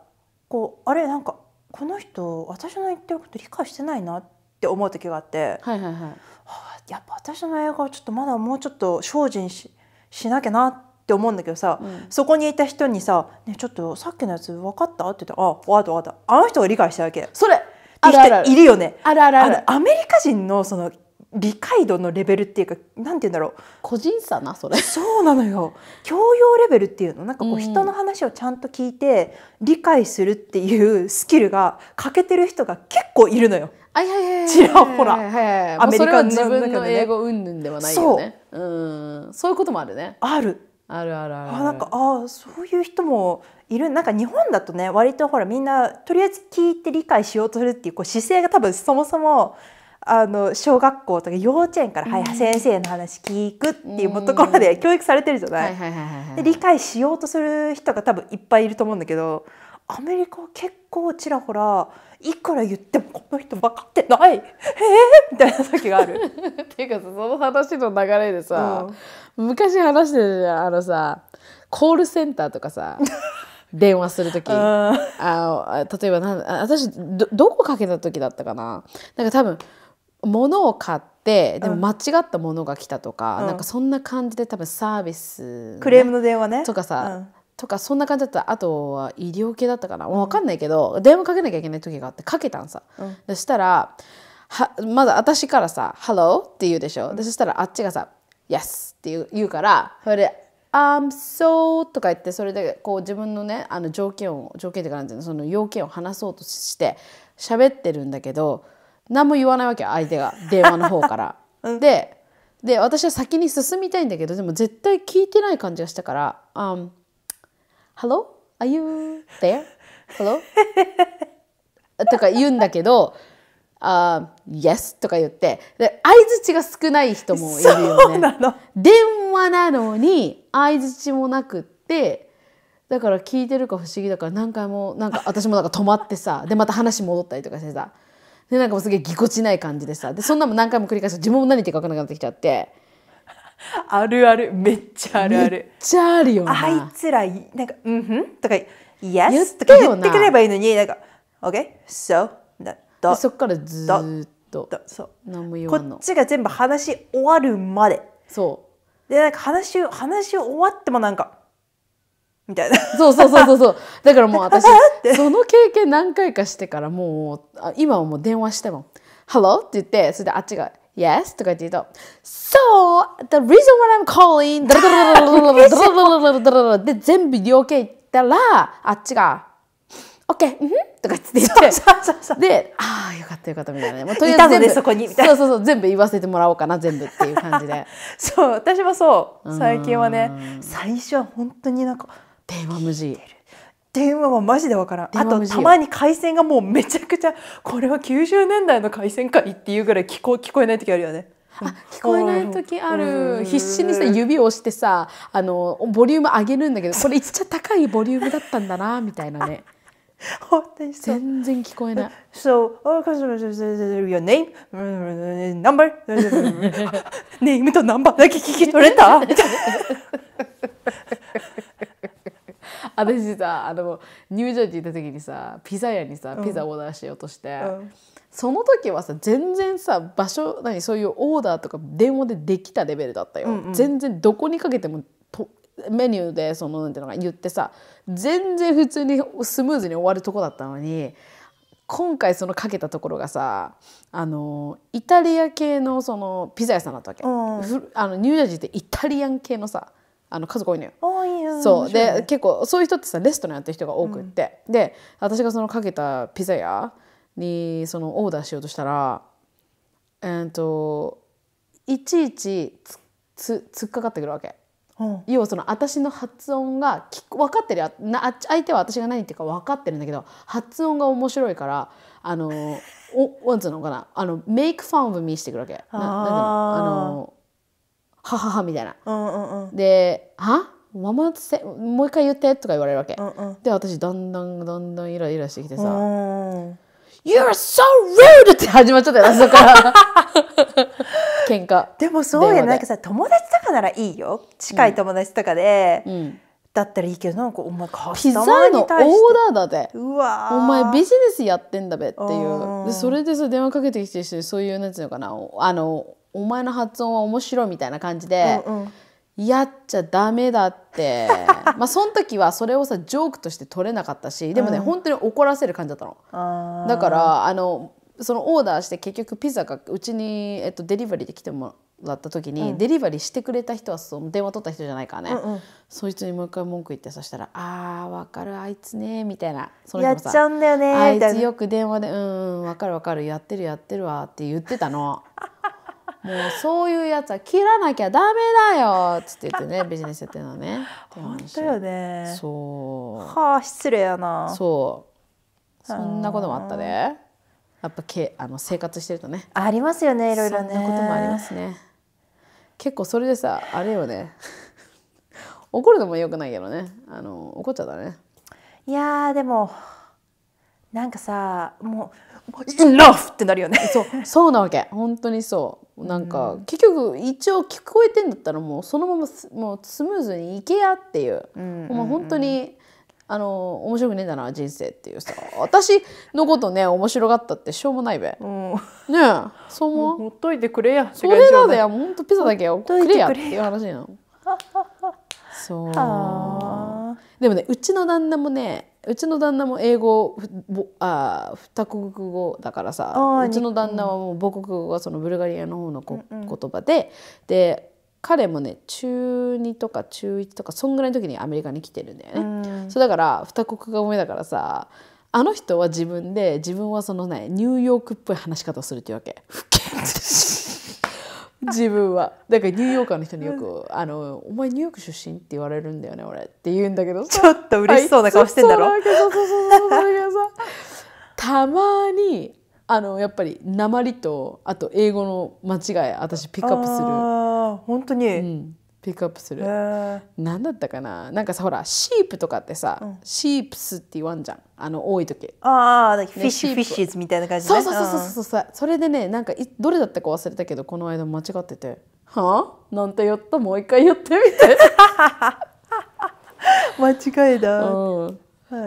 こうあれなんかこの人私の言ってること理解してないなって思う時があって、はいはいはいはあ、やっぱ私の映画はちょっとまだもうちょっと精進ししなきゃなって思うんだけどさ、うん、そこにいた人にさ「ねちょっとさっきのやつ分かった?」って言って「あ分かった分かったあの人が理解したわけそれ!」って人いるよね。あるあるアメリカ人のその理解度のレベルっていうかなんて言うんだろう個人差なそれそうなのよ教養レベルっていうのなんかこう人の話をちゃんと聞いて理解するっていうスキルが欠けてる人が結構いるのよ。はいはいはい、ちらほら、アメリカの自分の英語云々ではないよねそううんそういうこともあるねあるあるあるあるあなんかあそういう人もいるなんか日本だとね割とほらみんなとりあえず聞いて理解しようとするっていうこう姿勢が多分そもそもあの小学校とか幼稚園から、はい、先生の話聞くっていうところで教育されてるじゃない。で理解しようとする人が多分いっぱいいると思うんだけどアメリカは結構ちらほらいくら言ってもこの人分かってないえー、みたいな時がある。っていうかその話の流れでさ、うん、昔話してたじゃんあのさコールセンターとかさ。電話する時あ例えばなん私どどこかけた時だったかななんか多分物を買ってでも間違ったものが来たとか、うん、なんかそんな感じで多分サービス、ね、クレームの電話ねとかさ、うん、とかそんな感じだったあとは医療系だったかな、う分かんないけど電話かけなきゃいけない時があってかけたんさ、そしたらはまだ私からさ「Hello」って言うでしょ、うそしたらあっちがさ「Yes」って言う言うからそれで「I'm so」とか言ってそれでこう自分のねあの条件を条件っていうかなんていうのその要件を話そうとして喋ってるんだけど何も言わないわけ相手が 電話の方から。でで私は先に進みたいんだけどでも絶対聞いてない感じがしたから「um, Hello? Are you there? Hello? 」とか言うんだけど「uh, Yes」とか言ってで相づちが少ない人もいるよね。電話なのに相づちもなくってだから聞いてるか不思議だから何回もなんか私もなんか止まってさでまた話戻ったりとかしてさ。でなんかもうすげえぎこちない感じでさでそんなも何回も繰り返すと自分も何言ってか分からなくなってきちゃって。あるあるめっちゃあるあるめっちゃあるよあいつらなんか「うんふん」とか「Yes」とか言ってくればいいのになんか「OK そう」だそっからずっとそう何も言わんこっちが全部話終わるまでそうでなんか話話終わってもなんかみたいな。そうそうそうそうそう。だからもう私その経験何回かしてからもう今はもう電話しても「Hello」って言ってそれであっちが「Yes とか言って言うと、So, the reason why I'm calling ダラダラダラダラダラダラダで全部両家行ったら、あっちが、OK! とか言ってで、ああ、よかったよかったみたいなね。もうとりあえずそこにそうそうそう、全部言わせてもらおうかな、全部っていう感じで。そう、私もそう、最近はね、最初は本当になんか、電話無事電話はマジでわからんあとたまに回線がもうめちゃくちゃこれは90年代の回線かいっていうぐらい聞こ聞こえない時あるよね。あ聞こえない時ある必死にさ指を押してさあのボリューム上げるんだけどこれいっちゃ高いボリュームだったんだなみたいなね。本当に全然聞こえない。So, oh, customer, your name, number, name と number だけ聞き取れた 私さあのニュージャージー行った時にさピザ屋にさピザオーダーしようとして、うん、その時はさ全然さ場所何そういうオーダーとか電話でできたレベルだったよ、うんうん、全然どこにかけてもメニューでそのなんていうのか言ってさ全然普通にスムーズに終わるとこだったのに今回そのかけたところがさあのイタリア系のそのピザ屋さんだったわけ、うん、あのニュージャージーってイタリアン系のさあの家族多いのよ。そうで結構そういう人ってさレストランやってる人が多くって、うん、で私がそのかけたピザ屋にそのオーダーしようとしたらえー、っといちいちつつ突っかかってくるわけ。う要はその私の発音が分かってるな相手は私が何言ってるか分かってるんだけど発音が面白いからあのおなんつうのかなあのメイクファンブミーしてくるわけ。ななあのはははみたいな。で「はママせもう一回言って」とか言われるわけ。で私だんだんだんだんイライラしてきてさ「You're so rude!」って始まっちゃったよから。喧嘩でもそうやなんかさ友達とかならいいよ近い友達とかで、だったらいいけどなんかお前ピザのオーダーだでうわお前ビジネスやってんだべっていうでそれでさ電話かけてきてそういうなんていうのかなあのお前の発音は面白いみたいな感じで、うんうん、やっちゃダメだって まあその時はそれをさジョークとして取れなかったしでもね、うん、本当に怒らせる感じだったの。だからあのそのオーダーして結局ピザがうちに、えっと、デリバリーで来てもだった時に、うん、デリバリーしてくれた人はその電話取った人じゃないからね、うんうん、そいつにもう一回文句言ってそしたら「あー分かるあいつね」みたいなその人もさ「やっちゃうんだよね」あいつよく電話で「うん分かる分かるやってるやってるわ」って言ってたの。もうそういうやつは切らなきゃダメだよっつって言ってね ビジネスやってるのはね。本当よね。そう。はあ失礼やな。そう。そんなこともあったね。やっぱけあの生活してるとね。ありますよねいろいろね。そんなこともありますね。結構それでさあれよね。怒るのもよくないけどね。あの怒っちゃったね。いやでも。なんかさもう「ENOUGH!」ってなるよねそうそうなわけ本当にそうなんか、うん、結局一応聞こえてんだったらもうそのままもうスムーズにいけやっていう,、うんう、ま本当にあの面白くねえんだな人生っていうさ私のことね面白かったってしょうもないべ、うん、ねえそう思うほっといてくれやそれなんだよほんとピザだけよくれやっていう話なのそうでもねうちの旦那もねうちの旦那も英語あ二国語だからさうちの旦那はもう母国語がそのブルガリアの方のこ、うんうん、言葉でで彼もね中2とか中1とかそんぐらいの時にアメリカに来てるんだよね。うん、そうだから二国語目だからさあの人は自分で自分はそのねニューヨークっぽい話し方をするっていうわけ。自分はだからニューヨーカーの人によく「あのお前ニューヨーク出身?」って言われるんだよね俺って言うんだけどちょっと嬉しそうな顔してんだろ、うたまにあのやっぱり鉛とあと英語の間違い私ピックアップする本当に、うん、ピックアップする、えー、何だったかななんかさほらシープとかってさ、うん、シープスって言わんじゃんあの多い時ああ、ね、フィッシュフィッシュズみたいな感じ、ね、そうそうそうそうそうそれでねなんかいどれだったか忘れたけどこの間間違ってて「はあなんて言ったもう一回言って」みたいな間違いだ、うん、っ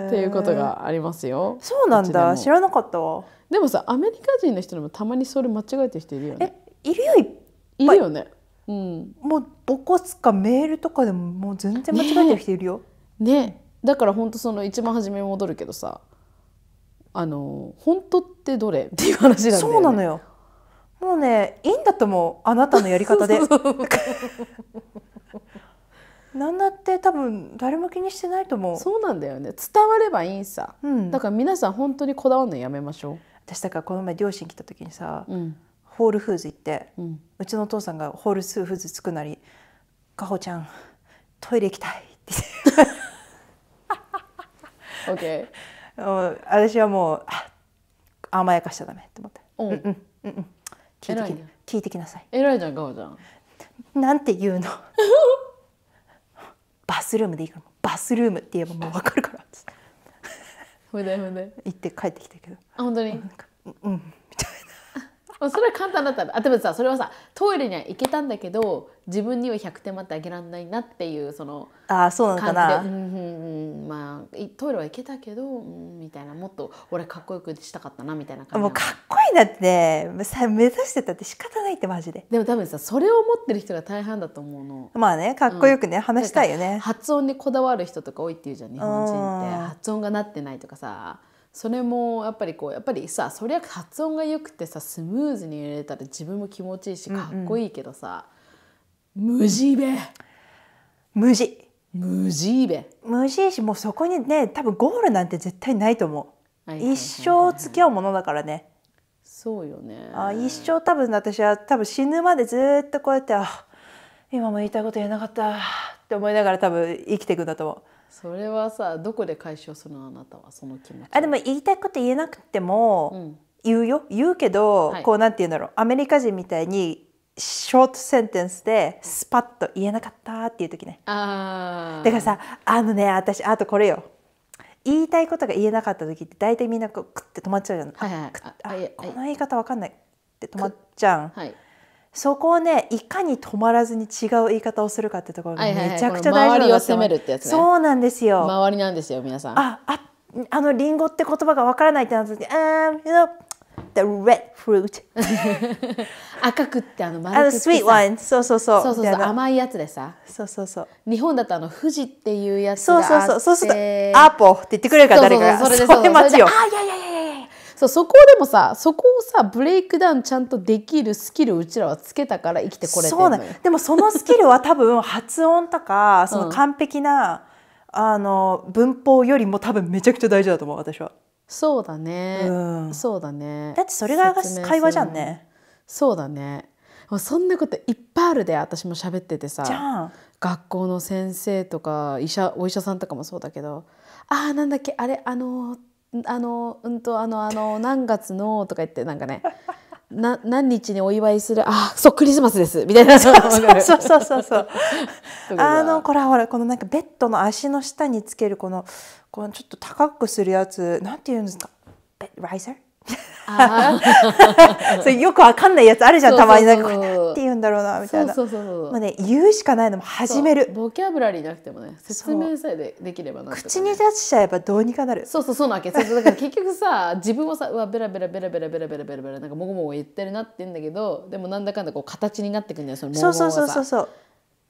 ていうことがありますよそうなんだ知らなかったわでもさアメリカ人の人でもたまにそれ間違えてる人いるよねえいるよいっぱいいるよねうん、もうボコツかメールとかでももう全然間違えてる人いるよ。ね、ね、だから本当その一番初め戻るけどさあの本当ってどれっていう話なんだよ、ね、そうなのよもうねいいんだと思うあなたのやり方で。なんだって多分誰も気にしてないと思うそうなんだよね伝わればいいさ、うん、だから皆さん本当にこだわるのやめましょう私だからこの前両親来た時にさ、うん、ホールフーズ行って、うん、うちのお父さんがホールスーフーズつくなり「かほちゃんトイレ行きたい」って言って。私はもう甘やかしちゃダメって思って「うんうんうんうん聞いてき聞いてきなさい」偉いじゃんかほちゃん。なんて言うの バスルームでいいからバスルームって言えばもう分かるからって。行って帰ってきたけど。あ本当に。うん、うん、みたいな。それは簡単だった。あ、でもさ、それはさ、トイレには行けたんだけど、自分には100点待ってあげられないなっていう、その。あ、そうなのかな。うん、うん、まあ、トイレは行けたけど、うん、みたいな、もっと、俺かっこよくしたかったなみたいな感じもうかっこいいなって、さ、目指してたって仕方ないってマジで。でも、多分さ、それを持ってる人が大半だと思うの。まあね、かっこよくね、うん、話したいよね。発音にこだわる人とか多いっていうじゃん、日本人って、発音がなってないとかさ。それもやっぱりこうやっぱりさそりゃ発音がよくてさスムーズに入れたら自分も気持ちいいしかっこいいけどさ、うんうん、無地べ無地無地べ無地しもうそこにね多分ゴールなんて絶対ないと思う、一生付き合うものだからねそうよねあ一生多分私は多分死ぬまでずっとこうやってあ今も言いたいこと言えなかったって思いながら多分生きていくんだと思うそれはさどこで解消するのあなたはその気持ちあでも言いたいこと言えなくても、う言うよ言うけど、はい、こうなんて言うんだろうアメリカ人みたいにショートセンテンスでスパッと言えなかったっていう時ねあだからさあのね私あとこれよ言いたいことが言えなかった時って大体みんなこうクッて止まっちゃうじゃん、はいはい、あこの言い方わかんないって止まっちゃう、はい、そこをねいかに止まらずに違う言い方をするかってところがめちゃくちゃ大事なんですよ、ね、そうなんですよ周りなんですよ皆さんあああのリンゴって言葉がわからないってなった時ああ、you know the red fruit 赤くってあの丸くてさあの sweet one そうそうそうそうそうそう甘いやつでさそうそうそう日本だとあの富士っていうやつがあってそうそうそうそうするとアポって言ってくれるから誰かがそれでそれで待ちよあいやいやいやそうそこでもさそこをさブレイクダウンちゃんとできるスキルうちらはつけたから生きてこれてるのよでもそのスキルは多分発音とかその完璧な、うん、あの文法よりも多分めちゃくちゃ大事だと思う私は。そうだね、うん、そうだねだってそれが会話じゃんねそうだねそんなこといっぱいあるで私も喋っててさ学校の先生とか医者お医者さんとかもそうだけど「ああなんだっけあれあのー、あのうんとあのあの何月のとか言ってなんかね な何日にお祝いするあそうクリスマスですみたいなそうそうそうそうそう あのこれほらこのなんかベッドの足の下につけるこのこのちょっと高くするやつなんていうんですかベライザーああ それよくわかんないやつあるじゃんたまになんかこて言うんだろうなみたいなそうそうそうまあね言うしかないのも始めるボキャブラリーなくてもね説明さえでできればなね、口に出しちゃえばどうにかなるそうそうそうなわけだから結局さ自分はさうわベラベラベラベラベラベラベラベラなんかもごもご言ってるなって言うんだけどでもなんだかんだこう形になってくんだよそのもごもごがそうそうそうそう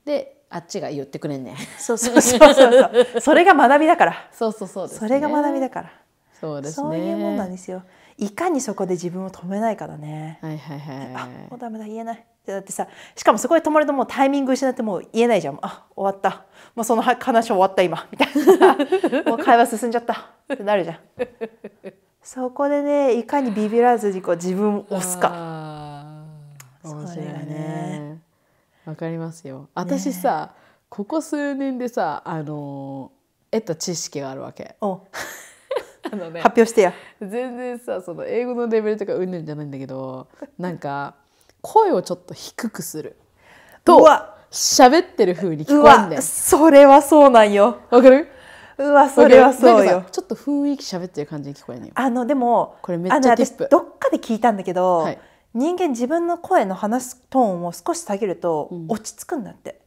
であっちが言ってくれんねそうそうそうそうそれが学びだからそうそうそう、ね、それが学びだからそうですねそういうもんなんですよいかにそこで自分を止めないかだね。はいはいはい、あもうダメだ言えないだってさしかもそこで止まるともうタイミング失ってもう言えないじゃんあ終わったもうその話終わった今みたいな もう会話進んじゃったってなるじゃんそこでねいかにビビらずにこう自分を押すか面白いねわ、ね、かりますよ私さ、ね、ここ数年でさあの得た知識があるわけ。あのね発表してや全然さその英語のレベルとかうんぬんじゃないんだけど なんか声をちょっと低くすると喋ってる風に聞こえんねんそれはそうなんよわかるうわそれはそうよちょっと雰囲気喋ってる感じに聞こえんよあのでもこれめっちゃティップどっかで聞いたんだけど、はい、人間自分の声の話すトーンを少し下げると、落ち着くんだって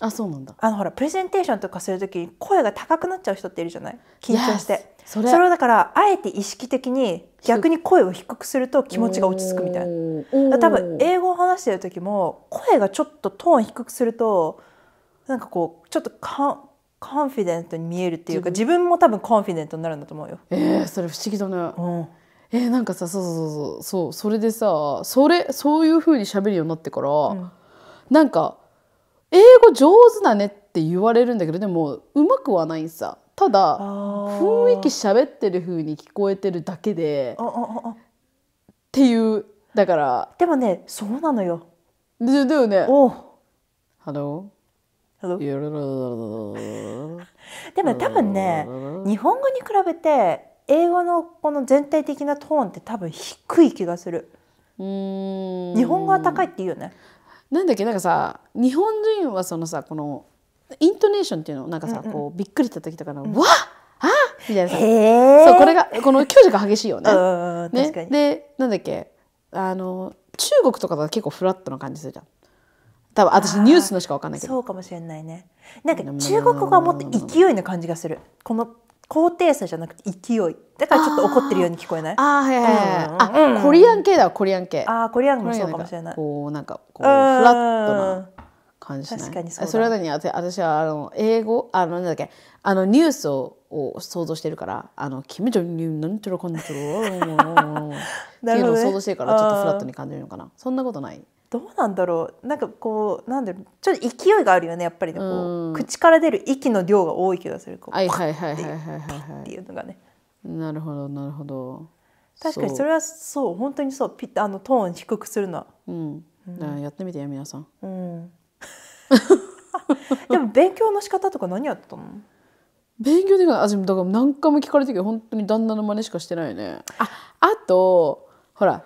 あそうなんだあのほらプレゼンテーションとかする時に声が高くなっちゃう人っているじゃない緊張して。Yes. それそれをだからあえて意識的に逆に声を低くすると気持ちが落ち着くみたいな多分英語を話してる時も声がちょっとトーン低くするとなんかこうちょっとンコンフィデントに見えるっていうか自分も多分コンフィデントになるんだと思うよ。えー、それ不思議だね。うんえー、なんかさそうそうそうそうそれでさそれそういうふうに喋るようになってから、うん、なんか英語上手だねって言われるんだけどでもうまくはないんさただ雰囲気喋ってる風に聞こえてるだけでっていうだからでもねそうなのよでだよねおハローでも多分ね日本語に比べて英語のこの全体的なトーンって多分低い気がする日本語は高いって言うよねなんだっけなんかさ日本人はそのさこのイントネーションっていうのなんかさ、うんうん、こうびっくりした時とかの「うん、わっあみたいなさそうこれがこの強弱激しいよね。ねでなんだっけあの中国とかだと結構フラットな感じするじゃん。多分私ニュースのしか分かんないけどそうかもしれないねなんか中国語はもっと勢いな感じがするこの高低差じゃなくて勢いだからちょっと怒ってるように聞こえないああはいはいはい、あコリアン系だコリアン系ああコリアンもそうかもしれないこうなんかこうフラットな感じ確かにそれは何あ私はあの英語あのなんだっけあのニュースをを想像してるからあの「キム・ジョンニュンなんちゃらかんちゃら」っていうのを想像してるからちょっとフラットに感じるのかなそんなことないどうなんだろうなんかこうなんだろうちょっと勢いがあるよねやっぱりねこう、口から出る息の量が多い気がするこうははいっていうのがね。なるほどなるほど。確かにそれはそう本当にそうピあのトーン低くするのは。うん。うん、やってみて皆さん。うん。でも勉強の仕方とか何やったの？勉強できない。あ、でもだから何回も聞かれてるけど本当に旦那の真似しかしてないよね。あ、あとほら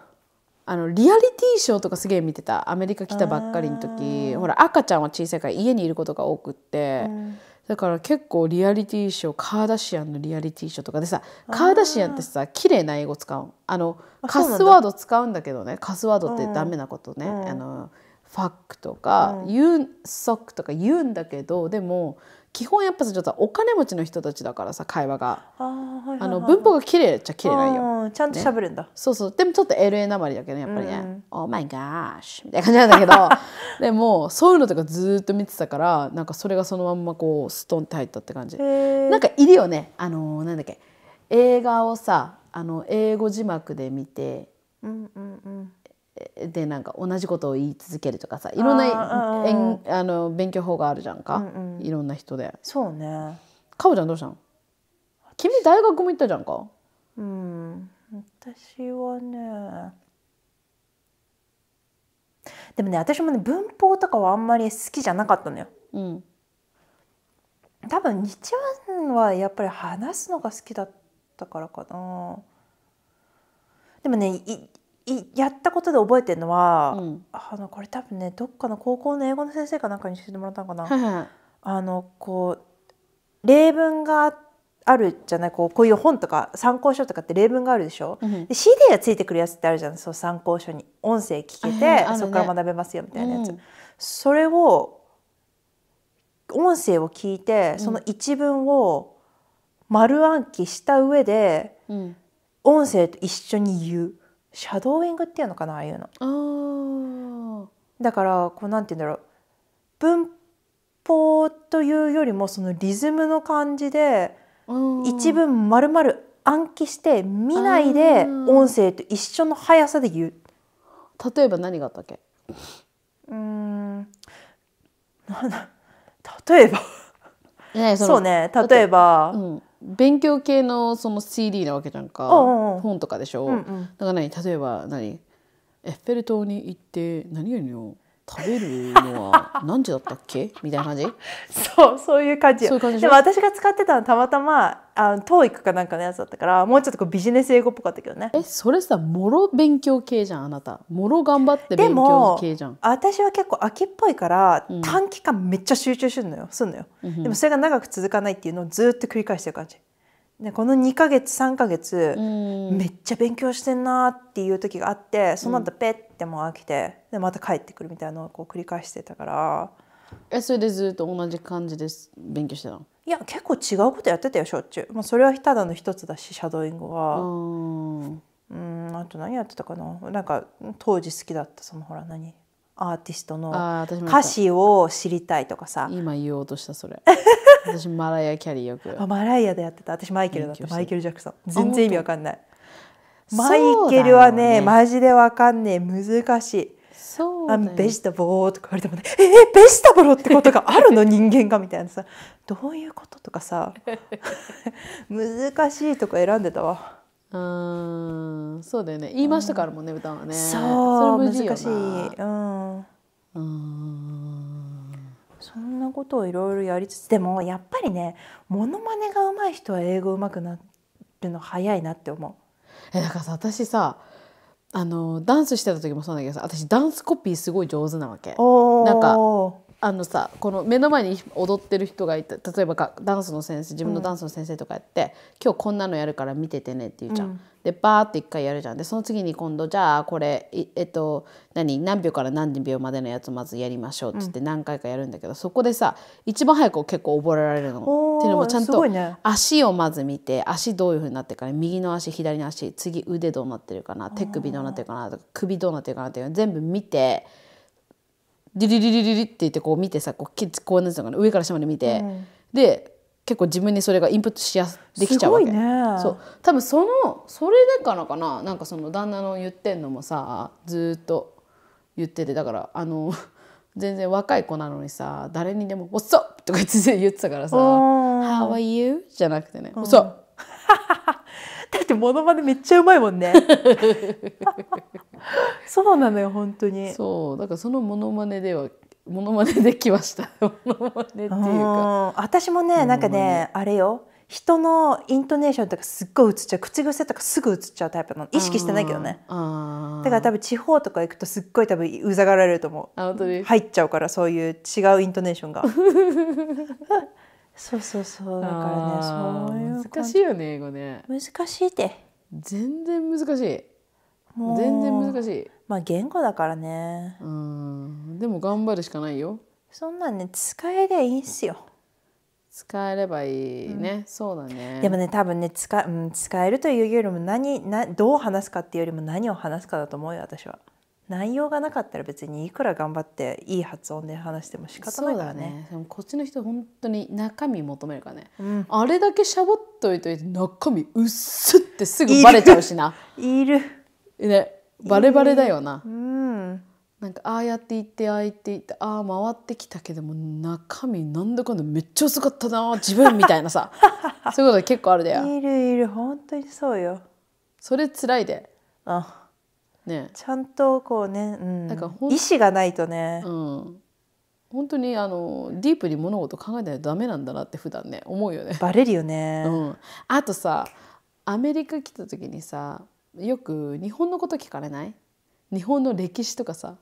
あのリアリティショーとかすげえ見てたアメリカ来たばっかりの時ほら赤ちゃんは小さいから家にいることが多くって、うん、だから結構リアリティショーカーダシアンのリアリティショーとかでさカーダシアンってさ綺麗な英語使うあのカスワード使うんだけどねカスワードってダメなことね、うん、あのファックとか、うん、ユンソックとか言うんだけどでも基本やっぱちょっとお金持ちの人たちだからさ会話があ、の文法が綺麗っちゃ綺麗ないよちゃんと喋るんだ、ね、そうそうでもちょっと LA なまりだけどねやっぱりね「オーマイガーシュ」みたいな感じなんだけど でもそういうのとかずっと見てたからなんかそれがそのまんまこうストンって入ったって感じなんかいるよねあのなんだっけ映画をさあの英語字幕で見て、うんうんうん、でなんか同じことを言い続けるとかさいろんなえんあの勉強法があるじゃんか、うんうん、いろんな人でそうねかおちゃんどうしたの君大学も行ったじゃんかうん私はねでもね私もね文法とかはあんまり好きじゃなかったのよ、うん、多分日湾はやっぱり話すのが好きだったからかなでもねやったことで覚えてるのは、うん、あのこれ多分ねどっかの高校の英語の先生かなんかに教えてもらったのかな。あのこう例文があるじゃないこうこういう本とか参考書とかって例文があるでしょ、うん、で CD がついてくるやつってあるじゃないそう参考書に音声聞けて、ね、そこから学べますよみたいなやつ、うん、それを音声を聞いてその一文を丸暗記した上で、音声と一緒に言う。シャドーイングっていうのかなああいうの。だからこうなんて言うんだろう文法というよりもそのリズムの感じで一文丸々暗記して見ないで音声と一緒の速さで言う。例えば何があったっけうんん例えばね、そうね例えば、うん、勉強系のその CD なわけじゃんか本とかでしょ、うんうん、だから何例えば何エッフェル塔に行って何のよ食べるのは何時だったっけ みたいな感じそうそういう感じそうう感じでも私が使ってたのたまたまあの TOEIC かなんかのやつだったからもうちょっとこうビジネス英語っぽかったけどねえそれさもろ勉強系じゃんあなたもろ頑張って勉強系じゃん私は結構秋っぽいから、うん、短期間めっちゃ集中するのよすんのよ、うん、でもそれが長く続かないっていうのをずっと繰り返してる感じでこの2ヶ月3ヶ月、うん、めっちゃ勉強してんなっていう時があってその後ペッても飽きてでまた帰ってくるみたいなのをこう繰り返してたからえそれでずっと同じ感じです勉強してたのいや結構違うことやってたよしょっちゅう、まあ、それはただの一つだしシャドーイングはうんあと何やってたかななんか当時好きだったそのほら何アーティストの歌詞を知りたいとかさ今言おうとしたそれ 私マライア・キャリーよくあマライアでやってた私マイケルだったマイケル・ジャクソン全然意味わかんないマイケルはね、ね、マジでわかんねえ難しいそうね、ベジタボーとか言われてもね「えー、ベジタボロってことがあるの 人間が」みたいなさどういうこととかさ 難しいとか選んでたわ。うんそうだよね言いましたからもね、うん、歌はねそう難しい、うんうん、そんなことをいろいろやりつつでもやっぱりねものまねが上手い人は英語上手くなるの早いなって思うえだからさ私さあのダンスしてた時もそうなんだけどさ私ダンスコピーすごい上手なわけなんかあのさこの目の前に踊ってる人がいて例えばダンスの先生自分のダンスの先生とかやって、うん、今日こんなのやるから見ててねって言うじゃん。うん、でバーって一回やるじゃんでその次に今度じゃあこれえっと何何秒から何秒までのやつまずやりましょうっつって何回かやるんだけど、うん、そこでさ一番早く結構覚えられるの。っていうのもちゃんと、足をまず見て足どういうふうになってるかね右の足左の足次腕どうなってるかな手首どうなってるかなとか首どうなってるかなっていうの全部見て。リリリリリリって言ってこう見てさこうこうなんていうのかな上から下まで見て、うん、で結構自分にそれがインプットしやすできちゃうわけ、ね、そう多分そのそれだからかななんかその旦那の言ってんのもさずっと言っててだからあの全然若い子なのにさ誰にでも「おっそ!」とか全然言ってたからさ「How are you?」じゃなくてね「おっそ!」だってモノマネめっちゃうまいもんね そうなのよ本当にそうだからそのモノマネではモノマネできました モノマネっていうか私もねなんかねあれよ人のイントネーションとかすっごい映っちゃう口癖とかすぐ映っちゃうタイプの意識してないけどねだから多分地方とか行くとすっごい多分うざがられると思う入っちゃうからそういう違うイントネーションが そうそうそうだからねそういう難しいよね英語ね難しいって全然難しい全然難しいまあ言語だからねうんでも頑張るしかないよそんなんね使えりゃいいんすよ使えればいいね、うん、そうだねでもね多分ね使,、うん、使えるというよりも何などう話すかっていうよりも何を話すかだと思うよ私は内容がなかったら別にいくら頑張っていい発音で話しても仕方ないからね、ね、こっちの人本当に中身求めるからね、うん、あれだけしゃぼっといといて中身うっすってすぐバレちゃうしないるねバレバレだよな、うん、なんかああやって言ってああ言って言ってああ回ってきたけども中身なんだかんだめっちゃ遅かったな自分みたいなさ そういうこと結構あるだよいるいる本当にそうよそれ辛いであね、ちゃんとこうね、うん、なんか意思がないとね、うん、本当にあのディープに物事考えないとダメなんだなって普段ね思うよね。バレるよね、うん、あとさアメリカ来た時にさよく日本のこと聞かれない日本の歴史とかさ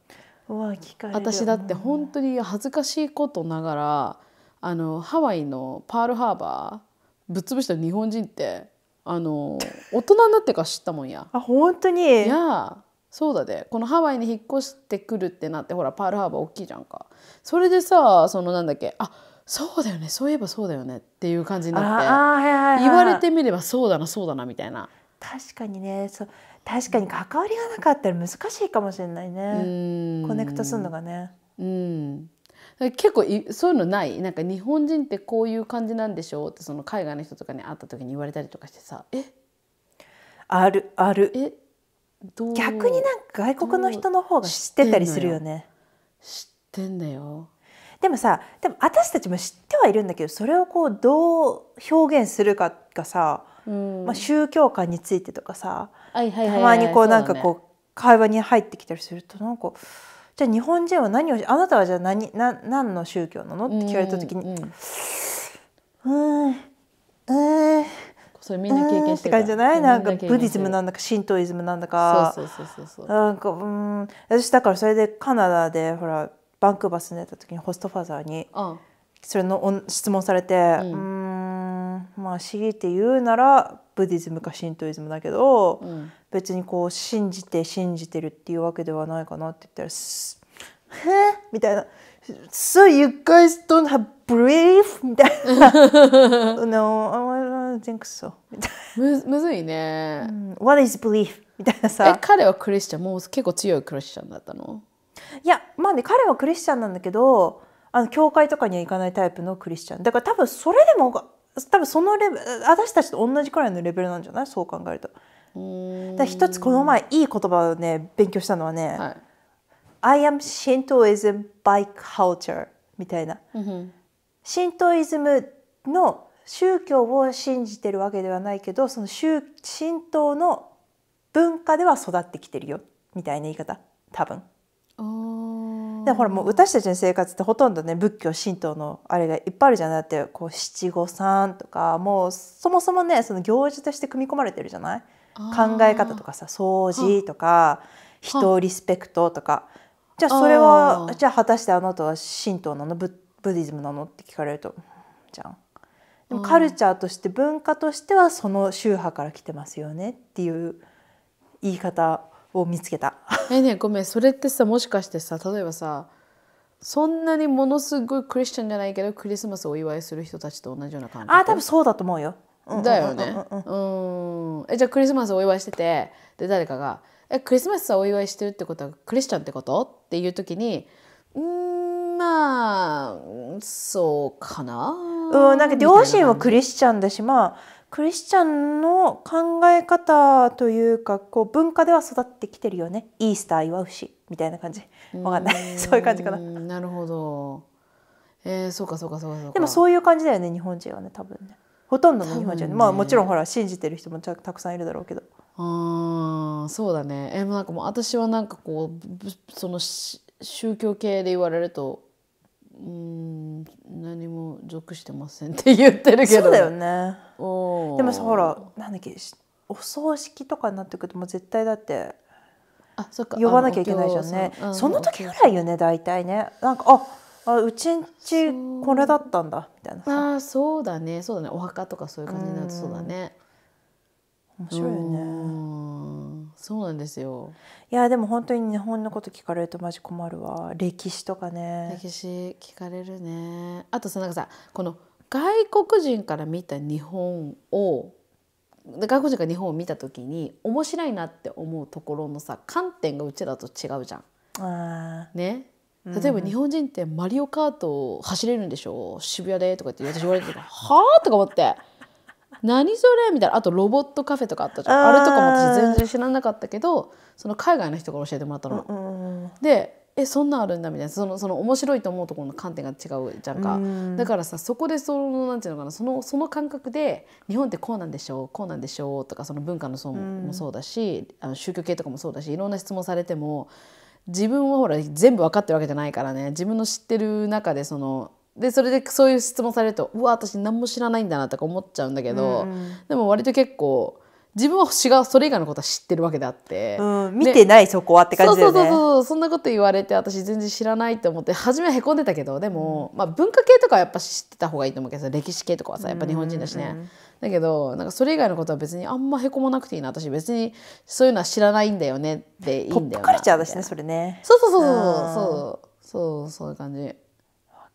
わ聞かれ私だって本当に恥ずかしいことながらあのハワイのパールハーバーぶっ潰した日本人ってあの大人になってから知ったもんや。あ本当にいやそうだねこのハワイに引っ越してくるってなってほらパールハーバー大きいじゃんかそれでさそのなんだっけあそうだよねそういえばそうだよねっていう感じになって言われてみればそうだなそうだなみたいな確かにねそう確かに関わりがなかったら難しいかもしれないねコネクトするのがねうん結構そういうのないなんか日本人ってこういう感じなんでしょうってその海外の人とかに会った時に言われたりとかしてさえあるあるえ逆になんか外国の人の方が知ってたりするよね。知ってんだよでもさでも私たちも知ってはいるんだけどそれをこうどう表現するかがさ、うん、まあ、宗教観についてとかさ、たまにこうなんかこう、会話に入ってきたりするとなんか「じゃあ日本人は何をあなたはじゃあ何何の宗教なの?」って聞かれた時に「うんうん、うん、えーそれみんな経験してた感じじゃないなんかブディズムなんだか神道イズムなんだかそうそうそうそうなんかうん私だからそれでカナダでほらバンクーバー住んでた時にホストファザーにそれのお質問されてうんまあ強いて言うならブディズムか神道イズムだけど、うん、別にこう信じて信じてるっていうわけではないかなって言ったら「へえ?」みたいな「So you guys don't have b e i e f みたいな「no, 全くそうむむずいね、うん、What is belief? みたいなえさ彼はクリスチャンもう結構強いクリスチャンだったのいやまあね彼はクリスチャンなんだけどあの教会とかには行かないタイプのクリスチャンだから多分それでも多分そのレベル私たちと同じくらいのレベルなんじゃないそう考えると。だ一つこの前いい言葉をね勉強したのはね、はい I am Shintoism by culture みたいなシントイズムの宗教を信じてるわけではないけどその宗神道の文化では育ってきてるよみたいな言い方多分。でほらもう私たちの生活ってほとんどね仏教神道のあれがいっぱいあるじゃないってこう七五三とかもうそもそもねその行事として組み込まれてるじゃない考え方とかさ掃除とか人をリスペクトとかじゃあそれはじゃあ果たしてあなたは神道なのブブディズムなのって聞かれるとじゃん。でもカルチャーとして文化としてはその宗派から来てますよねっていう言い方を見つけた。えねごめんそれってさもしかしてさ例えばさそんなにものすごいクリスチャンじゃないけどクリスマスをお祝いする人たちと同じような感じあ多分そうだと思うよ。だよね。うんえじゃあクリスマスをお祝いしててで誰かが「えクリスマスさお祝いしてるってことはクリスチャンってこと?」っていう時に「うんまあそうかな」うん、なんか両親はクリスチャンだしまあクリスチャンの考え方というかこう文化では育ってきてるよねイースター祝うしみたいな感じわかんない そういう感じかな。なるほどえー、そうかそうかそうかでもそういう感じだよね日本人はね多分ねほとんどの日本人ね、まあもちろんほら信じてる人もたくさんいるだろうけどあそうだねえー、なんかもう私はなんかこうその宗教系で言われるとうん何も属してませんって言ってるけどそうだよねでもさほらなんだっけお葬式とかになってくるともう絶対だってあそっか呼ばなきゃいけないじゃんねその時ぐらいよね大体ねなんかああうちんちこれだったんだみたいなあそうだねそうだねお墓とかそういう感じになるとそうだね、面白いよねそうなんですよいやでも本当に日本のこと聞かれるとマジ困るわ歴史とかね歴史聞かれるねあとさなんかさこの外国人から見た日本を外国人が日本を見た時に面白いなって思うところのさ観点がうちだと違うじゃん。あね例えば日本人って「マリオカートを走れるんでしょ渋谷で」とかって私言われて「たら「はあ?」とか思って何それみたいなあとロボットカフェとかあったじゃんあれとかも私全然知らなかったけどその海外の人から教えてもらったの。うんうん、でえそんなあるんだみたいなそのその面白いと思うところの観点が違うじゃんか、うん、だからさそこでそのなんていうのかなそのその感覚で日本ってこうなんでしょうこうなんでしょうとかその文化の層もそうだし、うん、あの宗教系とかもそうだしいろんな質問されても自分はほら全部分かってるわけじゃないからね自分の知ってる中でそのでそれでそういう質問されるとうわ私何も知らないんだなとか思っちゃうんだけど、うん、でも割と結構自分は違うそれ以外のことは知ってるわけであって、うん、見てないそこはって感じで、ねそうそうそうそんなこと言われて私全然知らないと思って初めはへこんでたけどでも、うん、まあ、文化系とかはやっぱ知ってた方がいいと思うけど歴史系とかはさやっぱ日本人だしね、うんうんだけどなんかそれ以外のことは別にあんまへこまなくていいな私別にそういうのは知らないんだよねっていいんだよなポップカルチャーだしねそれねそうそうそうそうそうそうそういう感じ。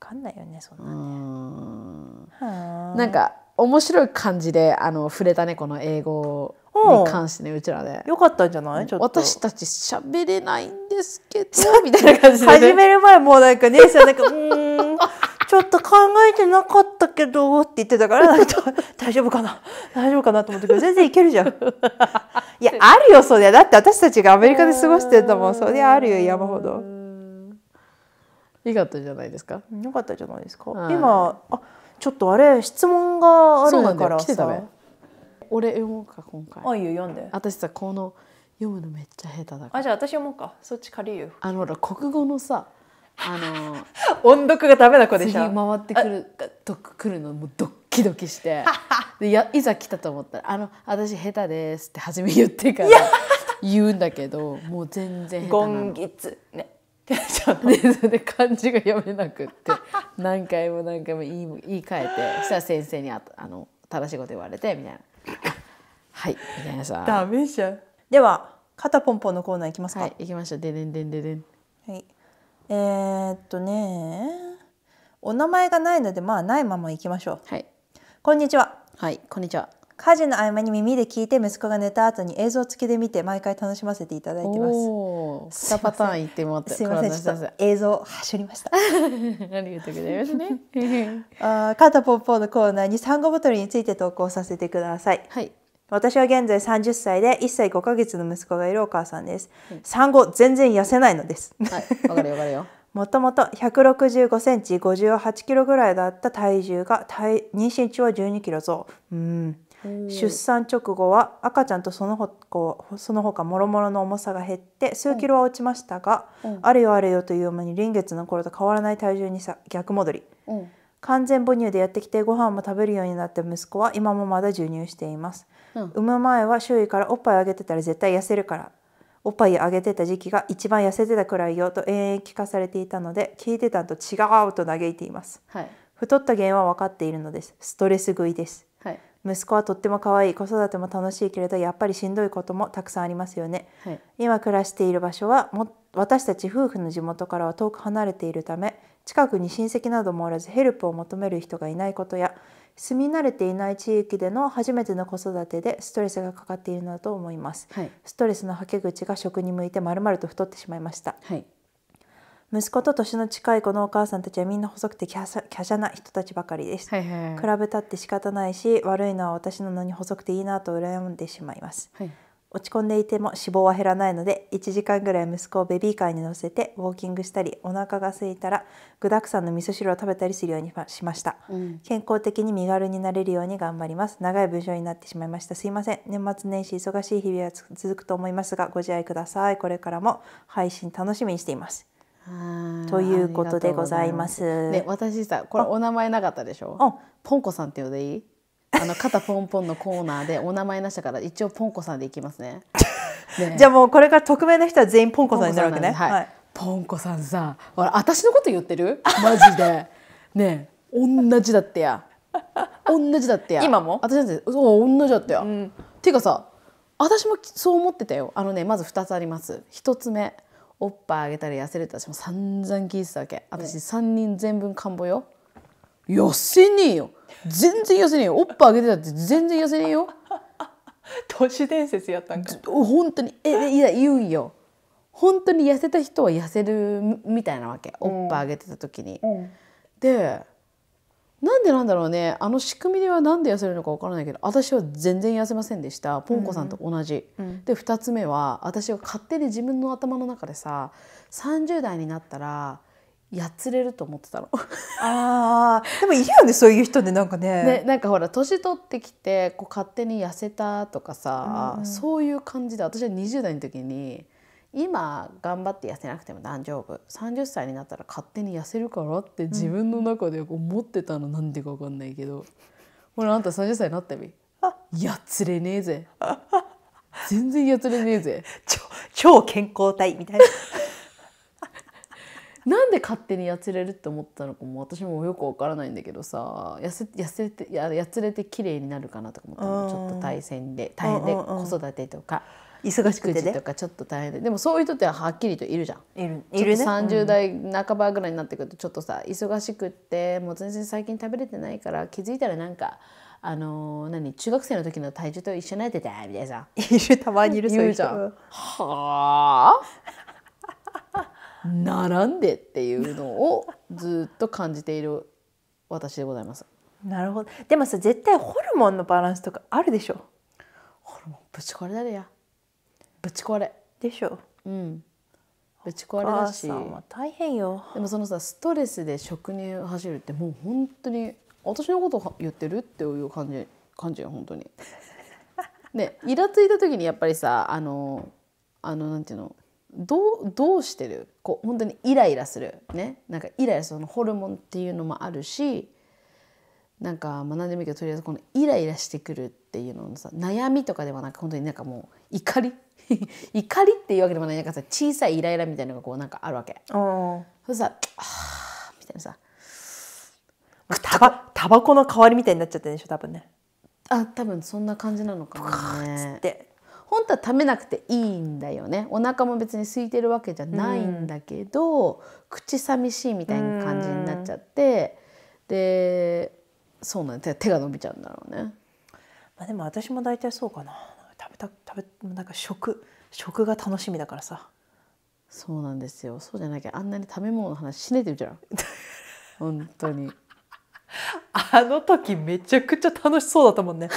かんないよねそんなねなんか面白い感じであの触れたねこの英語に関してねうちらねよかったんじゃないちょっと私たち喋れないんですけどみたいな感じで、ね、始める前もうなんかねさなんかうんちょっと考えてなかったけどって言ってたから 大丈夫かな大丈夫かなと思ったけど全然いけるじゃん。いやあるよそりゃだって私たちがアメリカで過ごしてたもんそりゃあるよ山ほど。いかったじゃないですか。よかったじゃないですか。はい今あちょっとあれ質問があそうるからさ。俺読もうか今回。あいう読んで。私さこの読むのめっちゃ下手だから。あじゃあ私読もうか。そっち借りるよ。あのほら国語のさあの 音読がダメな子で次回ってくるとくるのもうドッキドキして でやいざ来たと思ったら「あの私下手です」って初め言ってから言うんだけどもう全然下手なゴンギツね。ってちゃんの。でで漢字が読めなくって何回も何回も言い言い換えてしたら先生にああの正しいこと言われてみたいな「はい」みたいなさ。ダメじゃん。では肩ポンポンのコーナーいきますか。はい行きましょう。ででんでんででん。はい。えー、っとねお名前がないのでまあないままいきましょう。はい。こんにちは。はいこんにちは。家事の合間に耳で聞いて息子が寝た後に映像付きで見て毎回楽しませていただいてます。二パターン言ってもらってすみませんちょっと映像はしょりました。ありがとうございますね。あカタポッポのコーナーに産後ボトルについて投稿させてください。はい。私は現在三十歳で一歳五ヶ月の息子がいるお母さんです。産後全然痩せないのです。はい、わかるわかるよ。もともと165センチ58キロぐらいだった体重が体妊娠中は12キロ増。うん。出産直後は赤ちゃんとそのほその他もろもろの重さが減って数キロは落ちましたが、うん、あれよあれよという間に臨月の頃と変わらない体重にさ逆戻り、うん、完全母乳でやってきてご飯も食べるようになった息子は今もまだ授乳しています、うん、産む前は周囲からおっぱいあげてたら絶対痩せるからおっぱいあげてた時期が一番痩せてたくらいよと延々聞かされていたので聞いてたんと違うと嘆いています、はい、太った原因は分かっているのですストレス食いです息子はとっても可愛い子育ても楽しいけれどやっぱりしんどいこともたくさんありますよね、はい、今暮らしている場所はも私たち夫婦の地元からは遠く離れているため近くに親戚などもおらずヘルプを求める人がいないことや住み慣れていない地域での初めての子育てでストレスがかかっているのだと思います、はい、ストレスのはけ口が食に向いてまるまると太ってしまいました、はい息子と年の近いこのお母さんたちはみんな細くて華奢な人たちばかりです、はいはい比べたって仕方ないし悪いのは私なのに細くていいなと羨んでしまいます、はい、落ち込んでいても脂肪は減らないので1時間ぐらい息子をベビーカーに乗せてウォーキングしたりお腹が空いたら具沢山の味噌汁を食べたりするようにしました、うん、健康的に身軽になれるように頑張ります長い文章になってしまいましたすいません年末年始忙しい日々は続くと思いますがご自愛くださいこれからも配信楽しみにしていますということでございます。ね、私さ、これお名前なかったでしょ。ポンコさんって呼んでいい？あの肩ポンポンのコーナーでお名前なしたから一応ポンコさんでいきますね。ねじゃあもうこれから匿名の人は全員ポンコさんになるわけね。はい、ポンコさんさ、ほら私のこと言ってる？マジで。ね同じだってや。同じだってや。今も？私なんてそう同じだってや。うん、ていうかさ、私もそう思ってたよ。あのねまず二つあります。一つ目。おっぱいあげたり痩せるって私も散々聞いてたわけ私3人全分看護よ痩せねえよ全然痩せねえよおっぱいあげてたって全然痩せねえよ 都市伝説やったんか本当にえいや言うよ本当に痩せた人は痩せるみたいなわけおっぱいあげてた時に、うんうん、でなんでなんだろうねあの仕組みでは何で痩せるのかわからないけど私は全然痩せませんでしたポンコさんと同じ、うん、で2つ目は私は勝手に自分の頭の中でさ30代になったらやつれると思ってたのあでもいいよねそういう人でなんかねねなんかほら年取ってきてこう勝手に痩せたとかさ、うん、そういう感じで私は20代の時に今頑張って痩せなくても大丈夫30歳になったら勝手に痩せるからって自分の中で思ってたのなんでか分かんないけどほらあんた30歳になったびやつれねえぜ全然やつれねえぜ 超健康体みたいな なんで勝手にやつれるって思ったのかも私もよくわからないんだけどさ痩せ痩せてややつれて綺麗になるかなとか思ったのちょっと対戦で大変で子育てとか。うんうんうん忙しくて、ね、とかちょっと大変ででもそういう人ってはっきりといるじゃんいるいる、ね、30代半ばぐらいになってくるとちょっとさ忙しくってもう全然最近食べれてないから気づいたらなんかあのー、何中学生の時の体重と一緒になっててみたいないるたまにいるそういう人はあ並んでっていうのをずっと感じている私でございます。なるほどでもさ絶対ホルモンのバランスとかあるでしょホルモンぶち壊れだれやぶち壊れでしょうんぶち壊れだし大変よでもそのさストレスで職を走るってもう本当に私のこと言ってるっていう感じ 感じよ本当に。ねイラついた時にやっぱりさあのあのなんていうのどうどうしてるこう本当にイライラするねなんかイライラするのホルモンっていうのもあるしなんか学んでみるけどとりあえずこのイライラしてくるっていうののさ悩みとかではなく本当になんかもう怒り 怒りっていうわけでもないなんかさ小さいイライラみたいなのがこうなんかあるわけそれさ「ああ」みたいなさタバタバコの代わりみたいになっちゃってるでしょ多分ねあ多分そんな感じなのかもね つって本当は食べなくていいんだよねお腹も別に空いてるわけじゃないんだけど、うん、口寂しいみたいな感じになっちゃって、うん、でそうなん手が伸びちゃうんだろうねまあでも私も大体そうかなべた食べなんか食食が楽しみだからさそうなんですよそうじゃなきゃあんなに食べ物の話しねてるじゃん 本当にあの時めちゃくちゃ楽しそうだったもんね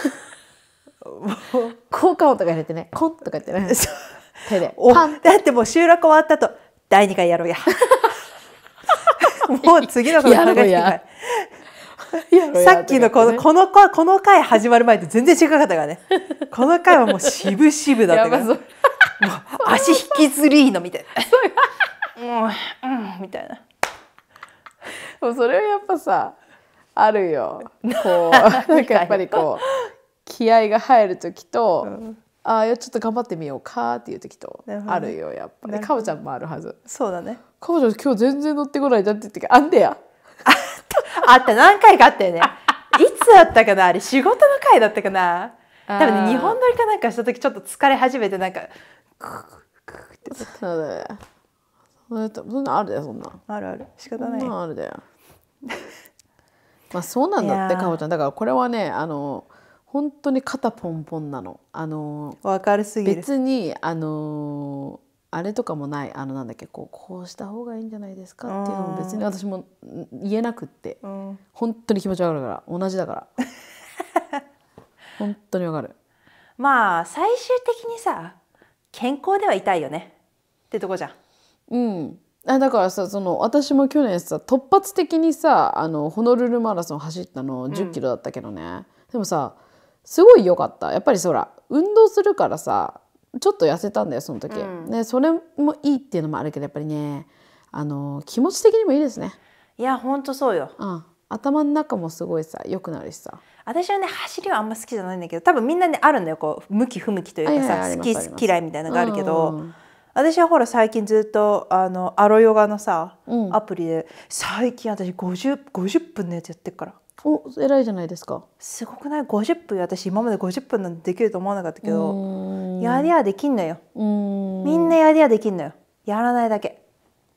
もう効果音とか入れてねコンとか言ってね 手でおだってもう収録終わったと第2回やろうや もう次のこと考えてないや、さっきのこのこのこの回始まる前て全然違かったからね この回はもう渋々だったからもう足引きずりのみたいなううんみたいなもうそれはやっぱさあるよこう なんかやっぱりこう気合が入る時と、うん、ああちょっと頑張ってみようかっていう時とあるよやっぱね、かおちゃんもあるはずそうだねかおちゃん今日全然乗ってこないじゃんって言ってあんでやあった何回かあったよね いつあったかなあれ仕事の回だったかな多分ね日本撮りかなんかした時ちょっと疲れ始めてなんかクークってそうだよそんなあるだよそんなあるある仕方ないそんなあるだよまあそうなんだってかおちゃんだからこれはねあの本当に肩ポンポンなのあの分かるすぎる別にあのあれとかもないあのなんだっけこうこうした方がいいんじゃないですかっていうのも別に私も言えなくって本当に気持ちわかるから同じだから 本当にわかるまあ最終的にさ健康では痛いよねってとこじゃんうんあだからさその私も去年さ突発的にさあのホノルルマラソン走ったの1 0キロだったけどね、うん、でもさすごい良かったやっぱりそら運動するからさちょっと痩せたんだよその時、うん、でそれもいいっていうのもあるけどやっぱりねあの気持ち的にもいいですねいやほんとそうよ、うん、頭の中もすごいさ良くなるしさ私はね走りはあんま好きじゃないんだけど多分みんなねあるんだよこう向き不向きというかさ、はいはい、好き嫌いみたいなのがあるけど、うん私はほら最近ずっとあのアロヨガのさ、うん、アプリで最近私 50, 50分のやつやってるから。お偉いじゃないですかすごくない50分私今まで50分なんてできると思わなかったけどやりゃできんのよみんなやりゃできんのよやらないだけ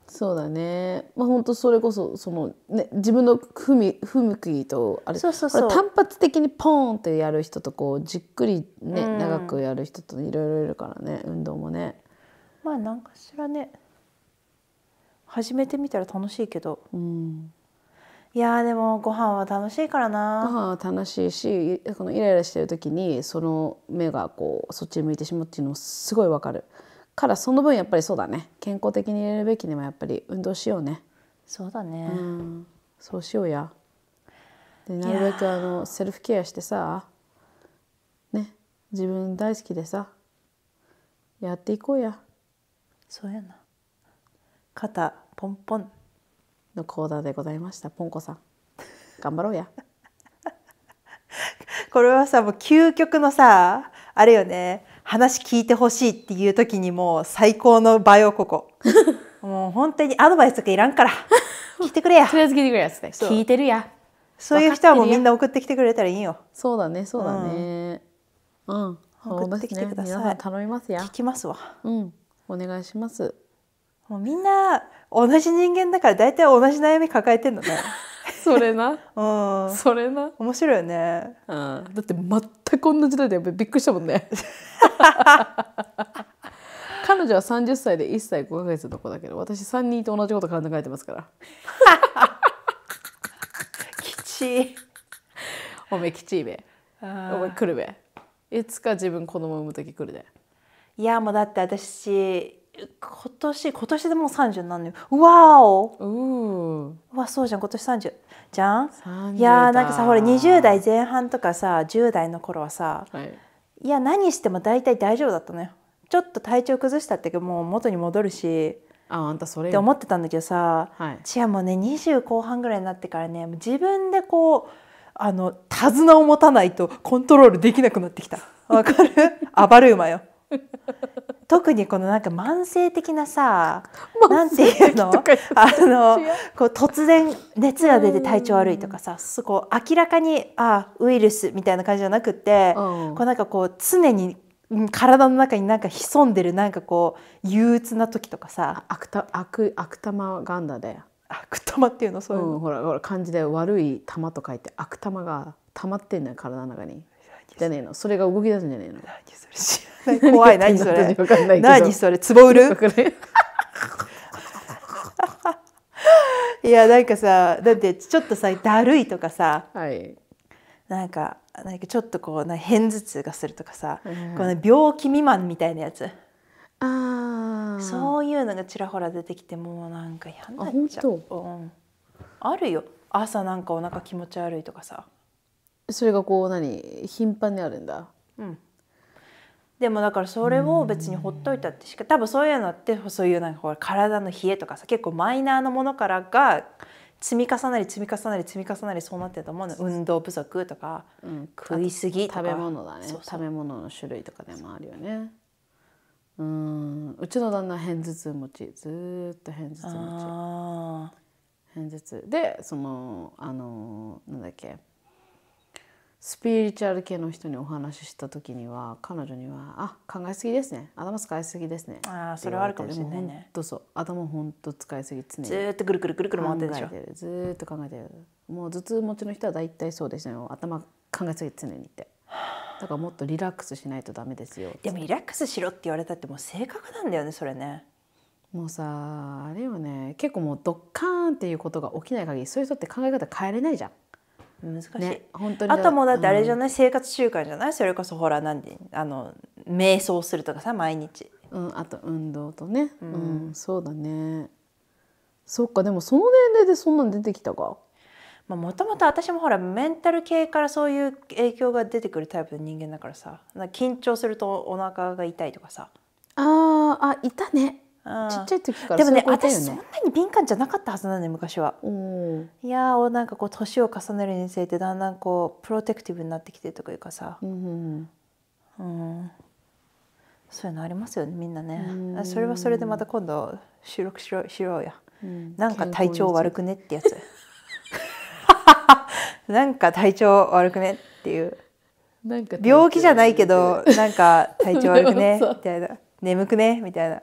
そうだねまあ本当それこそその、ね、自分の踏みみ向いとあれそうそうそう単発的にポーンってやる人とこうじっくりね長くやる人といろいろいるからね運動もねまあ何かしらね始めてみたら楽しいけどうんいやでもご飯は楽しいからなご飯は楽しいしこのイライラしてる時にその目がこうそっちに向いてしまうっていうのもすごいわかるからその分やっぱりそうだね健康的に入れるべきにはやっぱり運動しようねそうだね、うん、そうしようやでなるべくあのセルフケアしてさね自分大好きでさやっていこうやそうやな肩ポンポンの講ーでございましたポンコさん頑張ろうや これはさもう究極のさあれよね話聞いてほしいっていう時にもう最高の場よここ もう本当にアドバイスとかいらんから聞いてくれやとりあえず聞いてくれやつね聞いてるやそういう人はもうみんな送ってきてくれたらいいよそうだねそうだねうん、うん、送ってきてください、ね、頼みますや聞きますわうんお願いしますもうみんな同じ人間だから大体同じ悩み抱えてんのね それな、うん、それな面白いよね、うん、だって全く同じだよびっくりしたもんね 彼女は30歳で1歳5ヶ月の子だけど私3人と同じこと考えてますから きちいおめきちいべお前来るべいつか自分子供産む時来るでいやもうだって私今年今年でもう30なんのよわおうわそうじゃん今年30じゃんいやーなんかさほら20代前半とかさ10代の頃はさ、はい、いや何しても大体大丈夫だったのよちょっと体調崩したってもう元に戻るしああんたそれって思ってたんだけどさ、はい、違うもうね20後半ぐらいになってからね自分でこうあの手綱を持たないとコントロールできなくなってきたわかる 暴る馬よ特にこのなんか慢性的なさなんていうのあのこう突然熱が出て体調悪いとかさそこ明らかにあウイルスみたいな感じじゃなくて、こうなんかこう常に体の中になんか潜んでるなんかこう憂鬱な時とかさ悪玉悪玉がんだで悪玉っていうのそういうの、うん、ほらほら漢字で悪い玉と書いて悪玉が溜まってんだよ体の中にじゃねえのそれが動き出すんじゃねえの何それ怖い何それ何それつぼ売るいやなんかさだってちょっとさだるいとかさ、はい、なんかなんかちょっとこうな偏頭痛がするとかさ、はいこの病気未満みたいなやつあそういうのがちらほら出てきてもうなんかやんなっちゃうあ,、うん、あるよ朝なんかお腹気持ち悪いとかさそれがこう何頻繁にあるんだうんでもだからそれを別にほっといたってしか多分そういうのってそういうなんかほら体の冷えとかさ結構マイナーのものからが積み重なり積み重なり積み重なりそうなってると思うの運動不足とか、うん、食いすぎとか食べ物だね食べ物の種類とかでもあるよねうんうちの旦那偏頭痛持ちずっと偏頭痛持ち偏頭痛でそのあのなんだっけスピリチュアル系の人にお話しした時には彼女には「あ考えすぎですね頭使いすぎですね」あそれはあるかもしれないねどうぞ頭ほんと使いすぎ常にずっとぐるぐるぐるぐる回ってるでしょずっと考えてるもう頭痛持ちの人は大体そうですね頭考えすぎ常にってだからもっとリラックスしないとダメですよでもリラックスしろって言われたってもう性格なんだよねそれねもうさあれよね結構もうドッカーンっていうことが起きない限りそういう人って考え方変えれないじゃん難しい、ね、本当にあともうだってあれじゃない、うん、生活習慣じゃないそれこそほらなんであの瞑想するとかさ毎日、うん、あと運動とね、うん、うん、そうだねそっかでもその年齢でそんなん出てきたかもともと私もほらメンタル系からそういう影響が出てくるタイプの人間だからさ緊張するとお腹が痛いとかさああいたねちっちゃい時からでもね私そんなに敏感じゃなかったはずなのよ昔は。いやーなんかこう年を重ねるにつれてだんだんこうプロテクティブになってきてとかいうかさ、うんそういうのありますよねみんなね。それはそれでまた今度収録しろしろや、うん、なんか体調悪くねってやつ。なんか体調悪くねっていう。なんか病気じゃないけどなんか体調悪くねみたいな眠くねみたいな。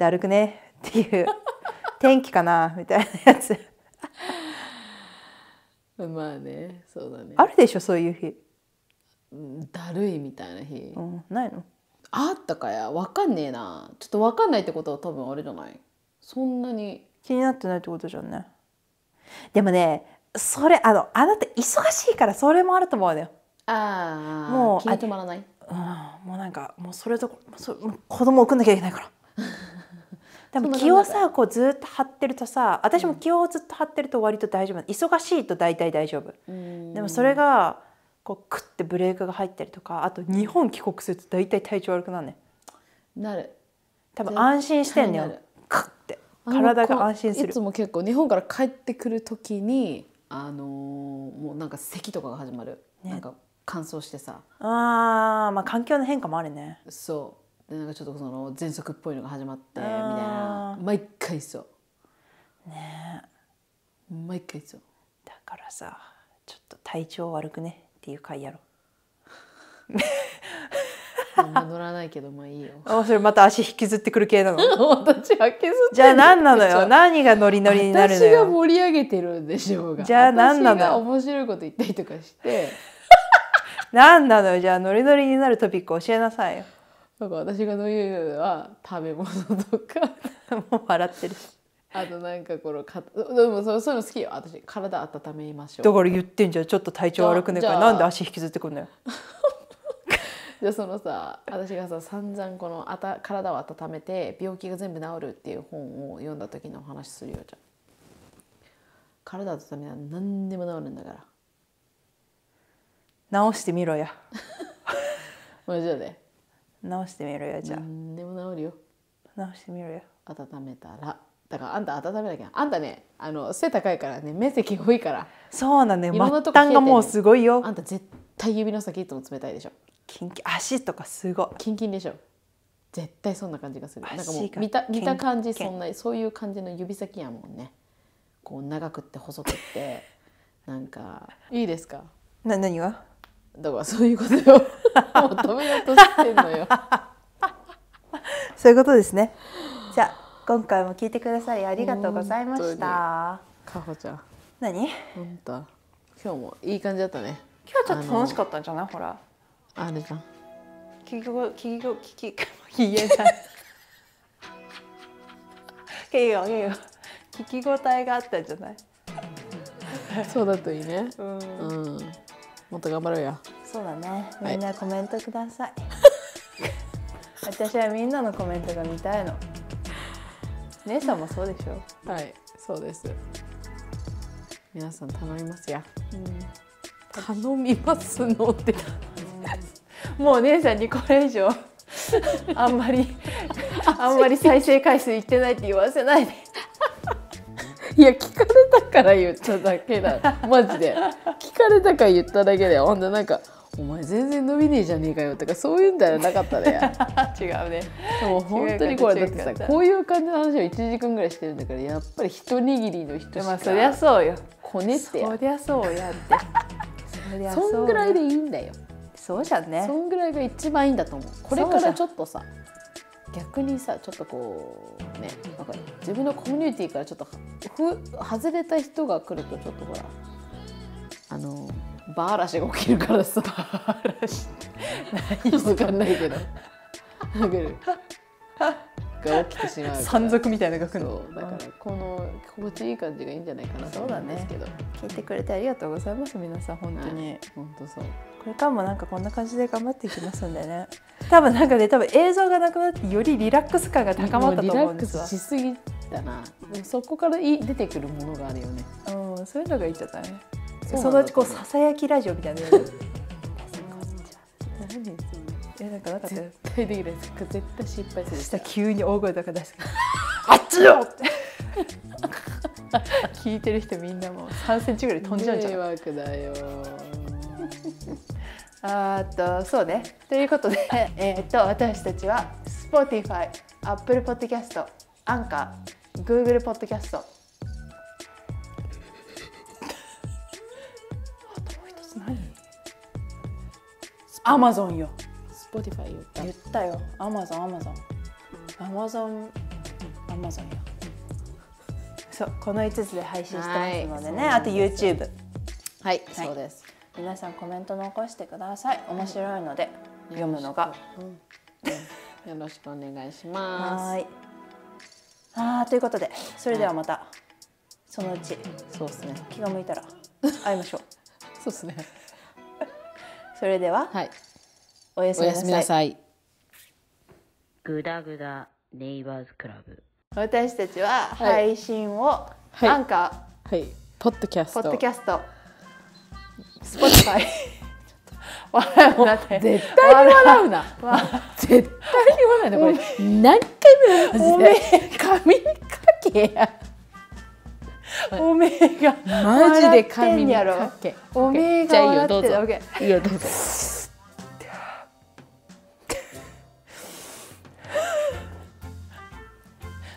だるくねっていう天気かなみたいなやつまあねそうだねあるでしょそういう日だるいみたいな日、うん、ないのあったかやわかんねえなちょっとわかんないってことは多分あれじゃないそんなに気になってないってことじゃんねでもねそれあのあなた忙しいからそれもあると思うのよああもう気が止まらないうん、もうなんかもうそれともそもう子供送んなきゃいけないから でも気をさこうずっと張ってるとさ私も気をずっと張ってると割と大丈夫、忙しいと大体大丈夫、でもそれがこうクッてブレークが入ったりとかあと日本帰国すると大体体調悪くなるねなる多分安心してんねよクッて体が安心するいつも結構日本から帰ってくる時にあのー、もうなんか咳とかが始まる、ね、なんか乾燥してさあまあ環境の変化もあるねそうでなんかちょっとその喘息っぽいのが始まってみたいな毎回そうね毎回そうだからさちょっと体調悪くねっていう回やろ乗らないけどまあいいよあそれまた足引きずってくる系なの 私は削ってじゃあ何なのよ 何がノリノリになるのよ私が盛り上げてるんでしょうがじゃあ何なのよ面白いこと言ったりとかして 何なのよじゃあノリノリになるトピック教えなさいよんか私がう言うのは食べ物とかもう笑ってるしあとなんかこのかでもそうそいうの好きよ私体温めましょうだから言ってんじゃんちょっと体調悪くねえからなんで足引きずってくんのよじゃあそのさ私がさ散々このあた体を温めて病気が全部治るっていう本を読んだ時の話するよじゃあ体温めら何でも治るんだから治してみろや もうゃあで直してみろよじゃあ何でも治るよ直してみろよ温めたらだからあんた温めなきゃあんたねあの背高いからね面積多いからそうなんだよ、ね、末端がもうすごいよあんた絶対指の先いつも冷たいでしょキンキン足とかすごいキンキンでしょ絶対そんな感じがするなんかもう見た見た感じそんなそういう感じの指先やもんねこう長くって細くって なんかいいですかな何がだからそういうことよ求 めようとしてんのよそういうことですねじゃあ今回も聞いてくださりありがとうございましたかほちゃん何本当今日もいい感じだったね今日ちょっと楽しかったんじゃないほらあれじゃん聞き企業企業言えない企業い業聞き応えがあったんじゃないそうだといいねうん、うんもっと頑張ろうよそうだねみんなコメントください、はい、私はみんなのコメントが見たいの姉さんもそうでしょはいそうです皆さん頼みますや、うん、頼みますのでもう姉さんにこれ以上あんまりあんまり再生回数いってないって言わせないでいや聞かれたから言っただけだマジで聞かれたから言っただけだよほんでなんか「お前全然伸びねえじゃねえかよ」とかそういうんじゃなかったね 違うねでも本当にこれだってさこういう感じの話を1時間ぐらいしてるんだからやっぱり一握りの人しかまあそりゃそうよこねってそりゃそうやってそんぐらいでいいんだよそうじゃねそんぐらいが一番いいんだと思うこれからちょっとさ逆にさちょっとこうねなんか自分のコミュニティからちょっと外れた人が来るとちょっとほらあのバーラシが起きるからさバーラシ 何わかんないけど。が起きてしまう山賊みたいなのがのだからこの心地いい感じがいいんじゃないかなと思うんですけど、ね、聞いてくれてありがとうございます皆さん本当に、はい、本当そうこれからもなんかこんな感じで頑張っていきますんでね多分なんかね多分映像がなくなってよりリラックス感が高まったと思うんですわしすぎだなそこからい出てくるものがあるよねうんそういうのがいいんじゃないそのうちこうささやきラジオみたいな 何えなんかなかった絶対できないです絶対失敗するした急に大声とか出して「あっちよ!」って聞いてる人みんなも三センチぐらい飛んじゃうじゃ迷惑だよあっとそうねということで えっと私たちは Spotify、Apple Podcast、アンカー、Google Podcast あともう一つ何よ Spotify 言った言ったよ Amazon Amazon Amazon Amazon そうこの5つで配信してますのでね、はい、あと YouTube はい、そうです皆さんコメント残してください面白いので、読むのが、よろしくお願いします はいあということでそれではまた、そのうちそうですね気が向いたら会いましょう そうですね それでは、はいおやすみなさい。なさいグダグダネイバーズクラブ。私たちは配信を、はい、アンカー、はい、はい、ポッドキャスト、ポッドキャスト、スポットファイ。笑うなって絶対に笑うな絶対に笑うなこれ何回目おめえ髪かけや おめえがマジで髪にかけおめえが笑ってたいいよどうぞいいよどうぞ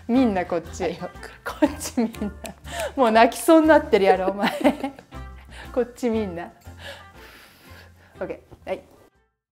みんなこっちよこっちみんなもう泣きそうになってるやろお前こっちみんな OK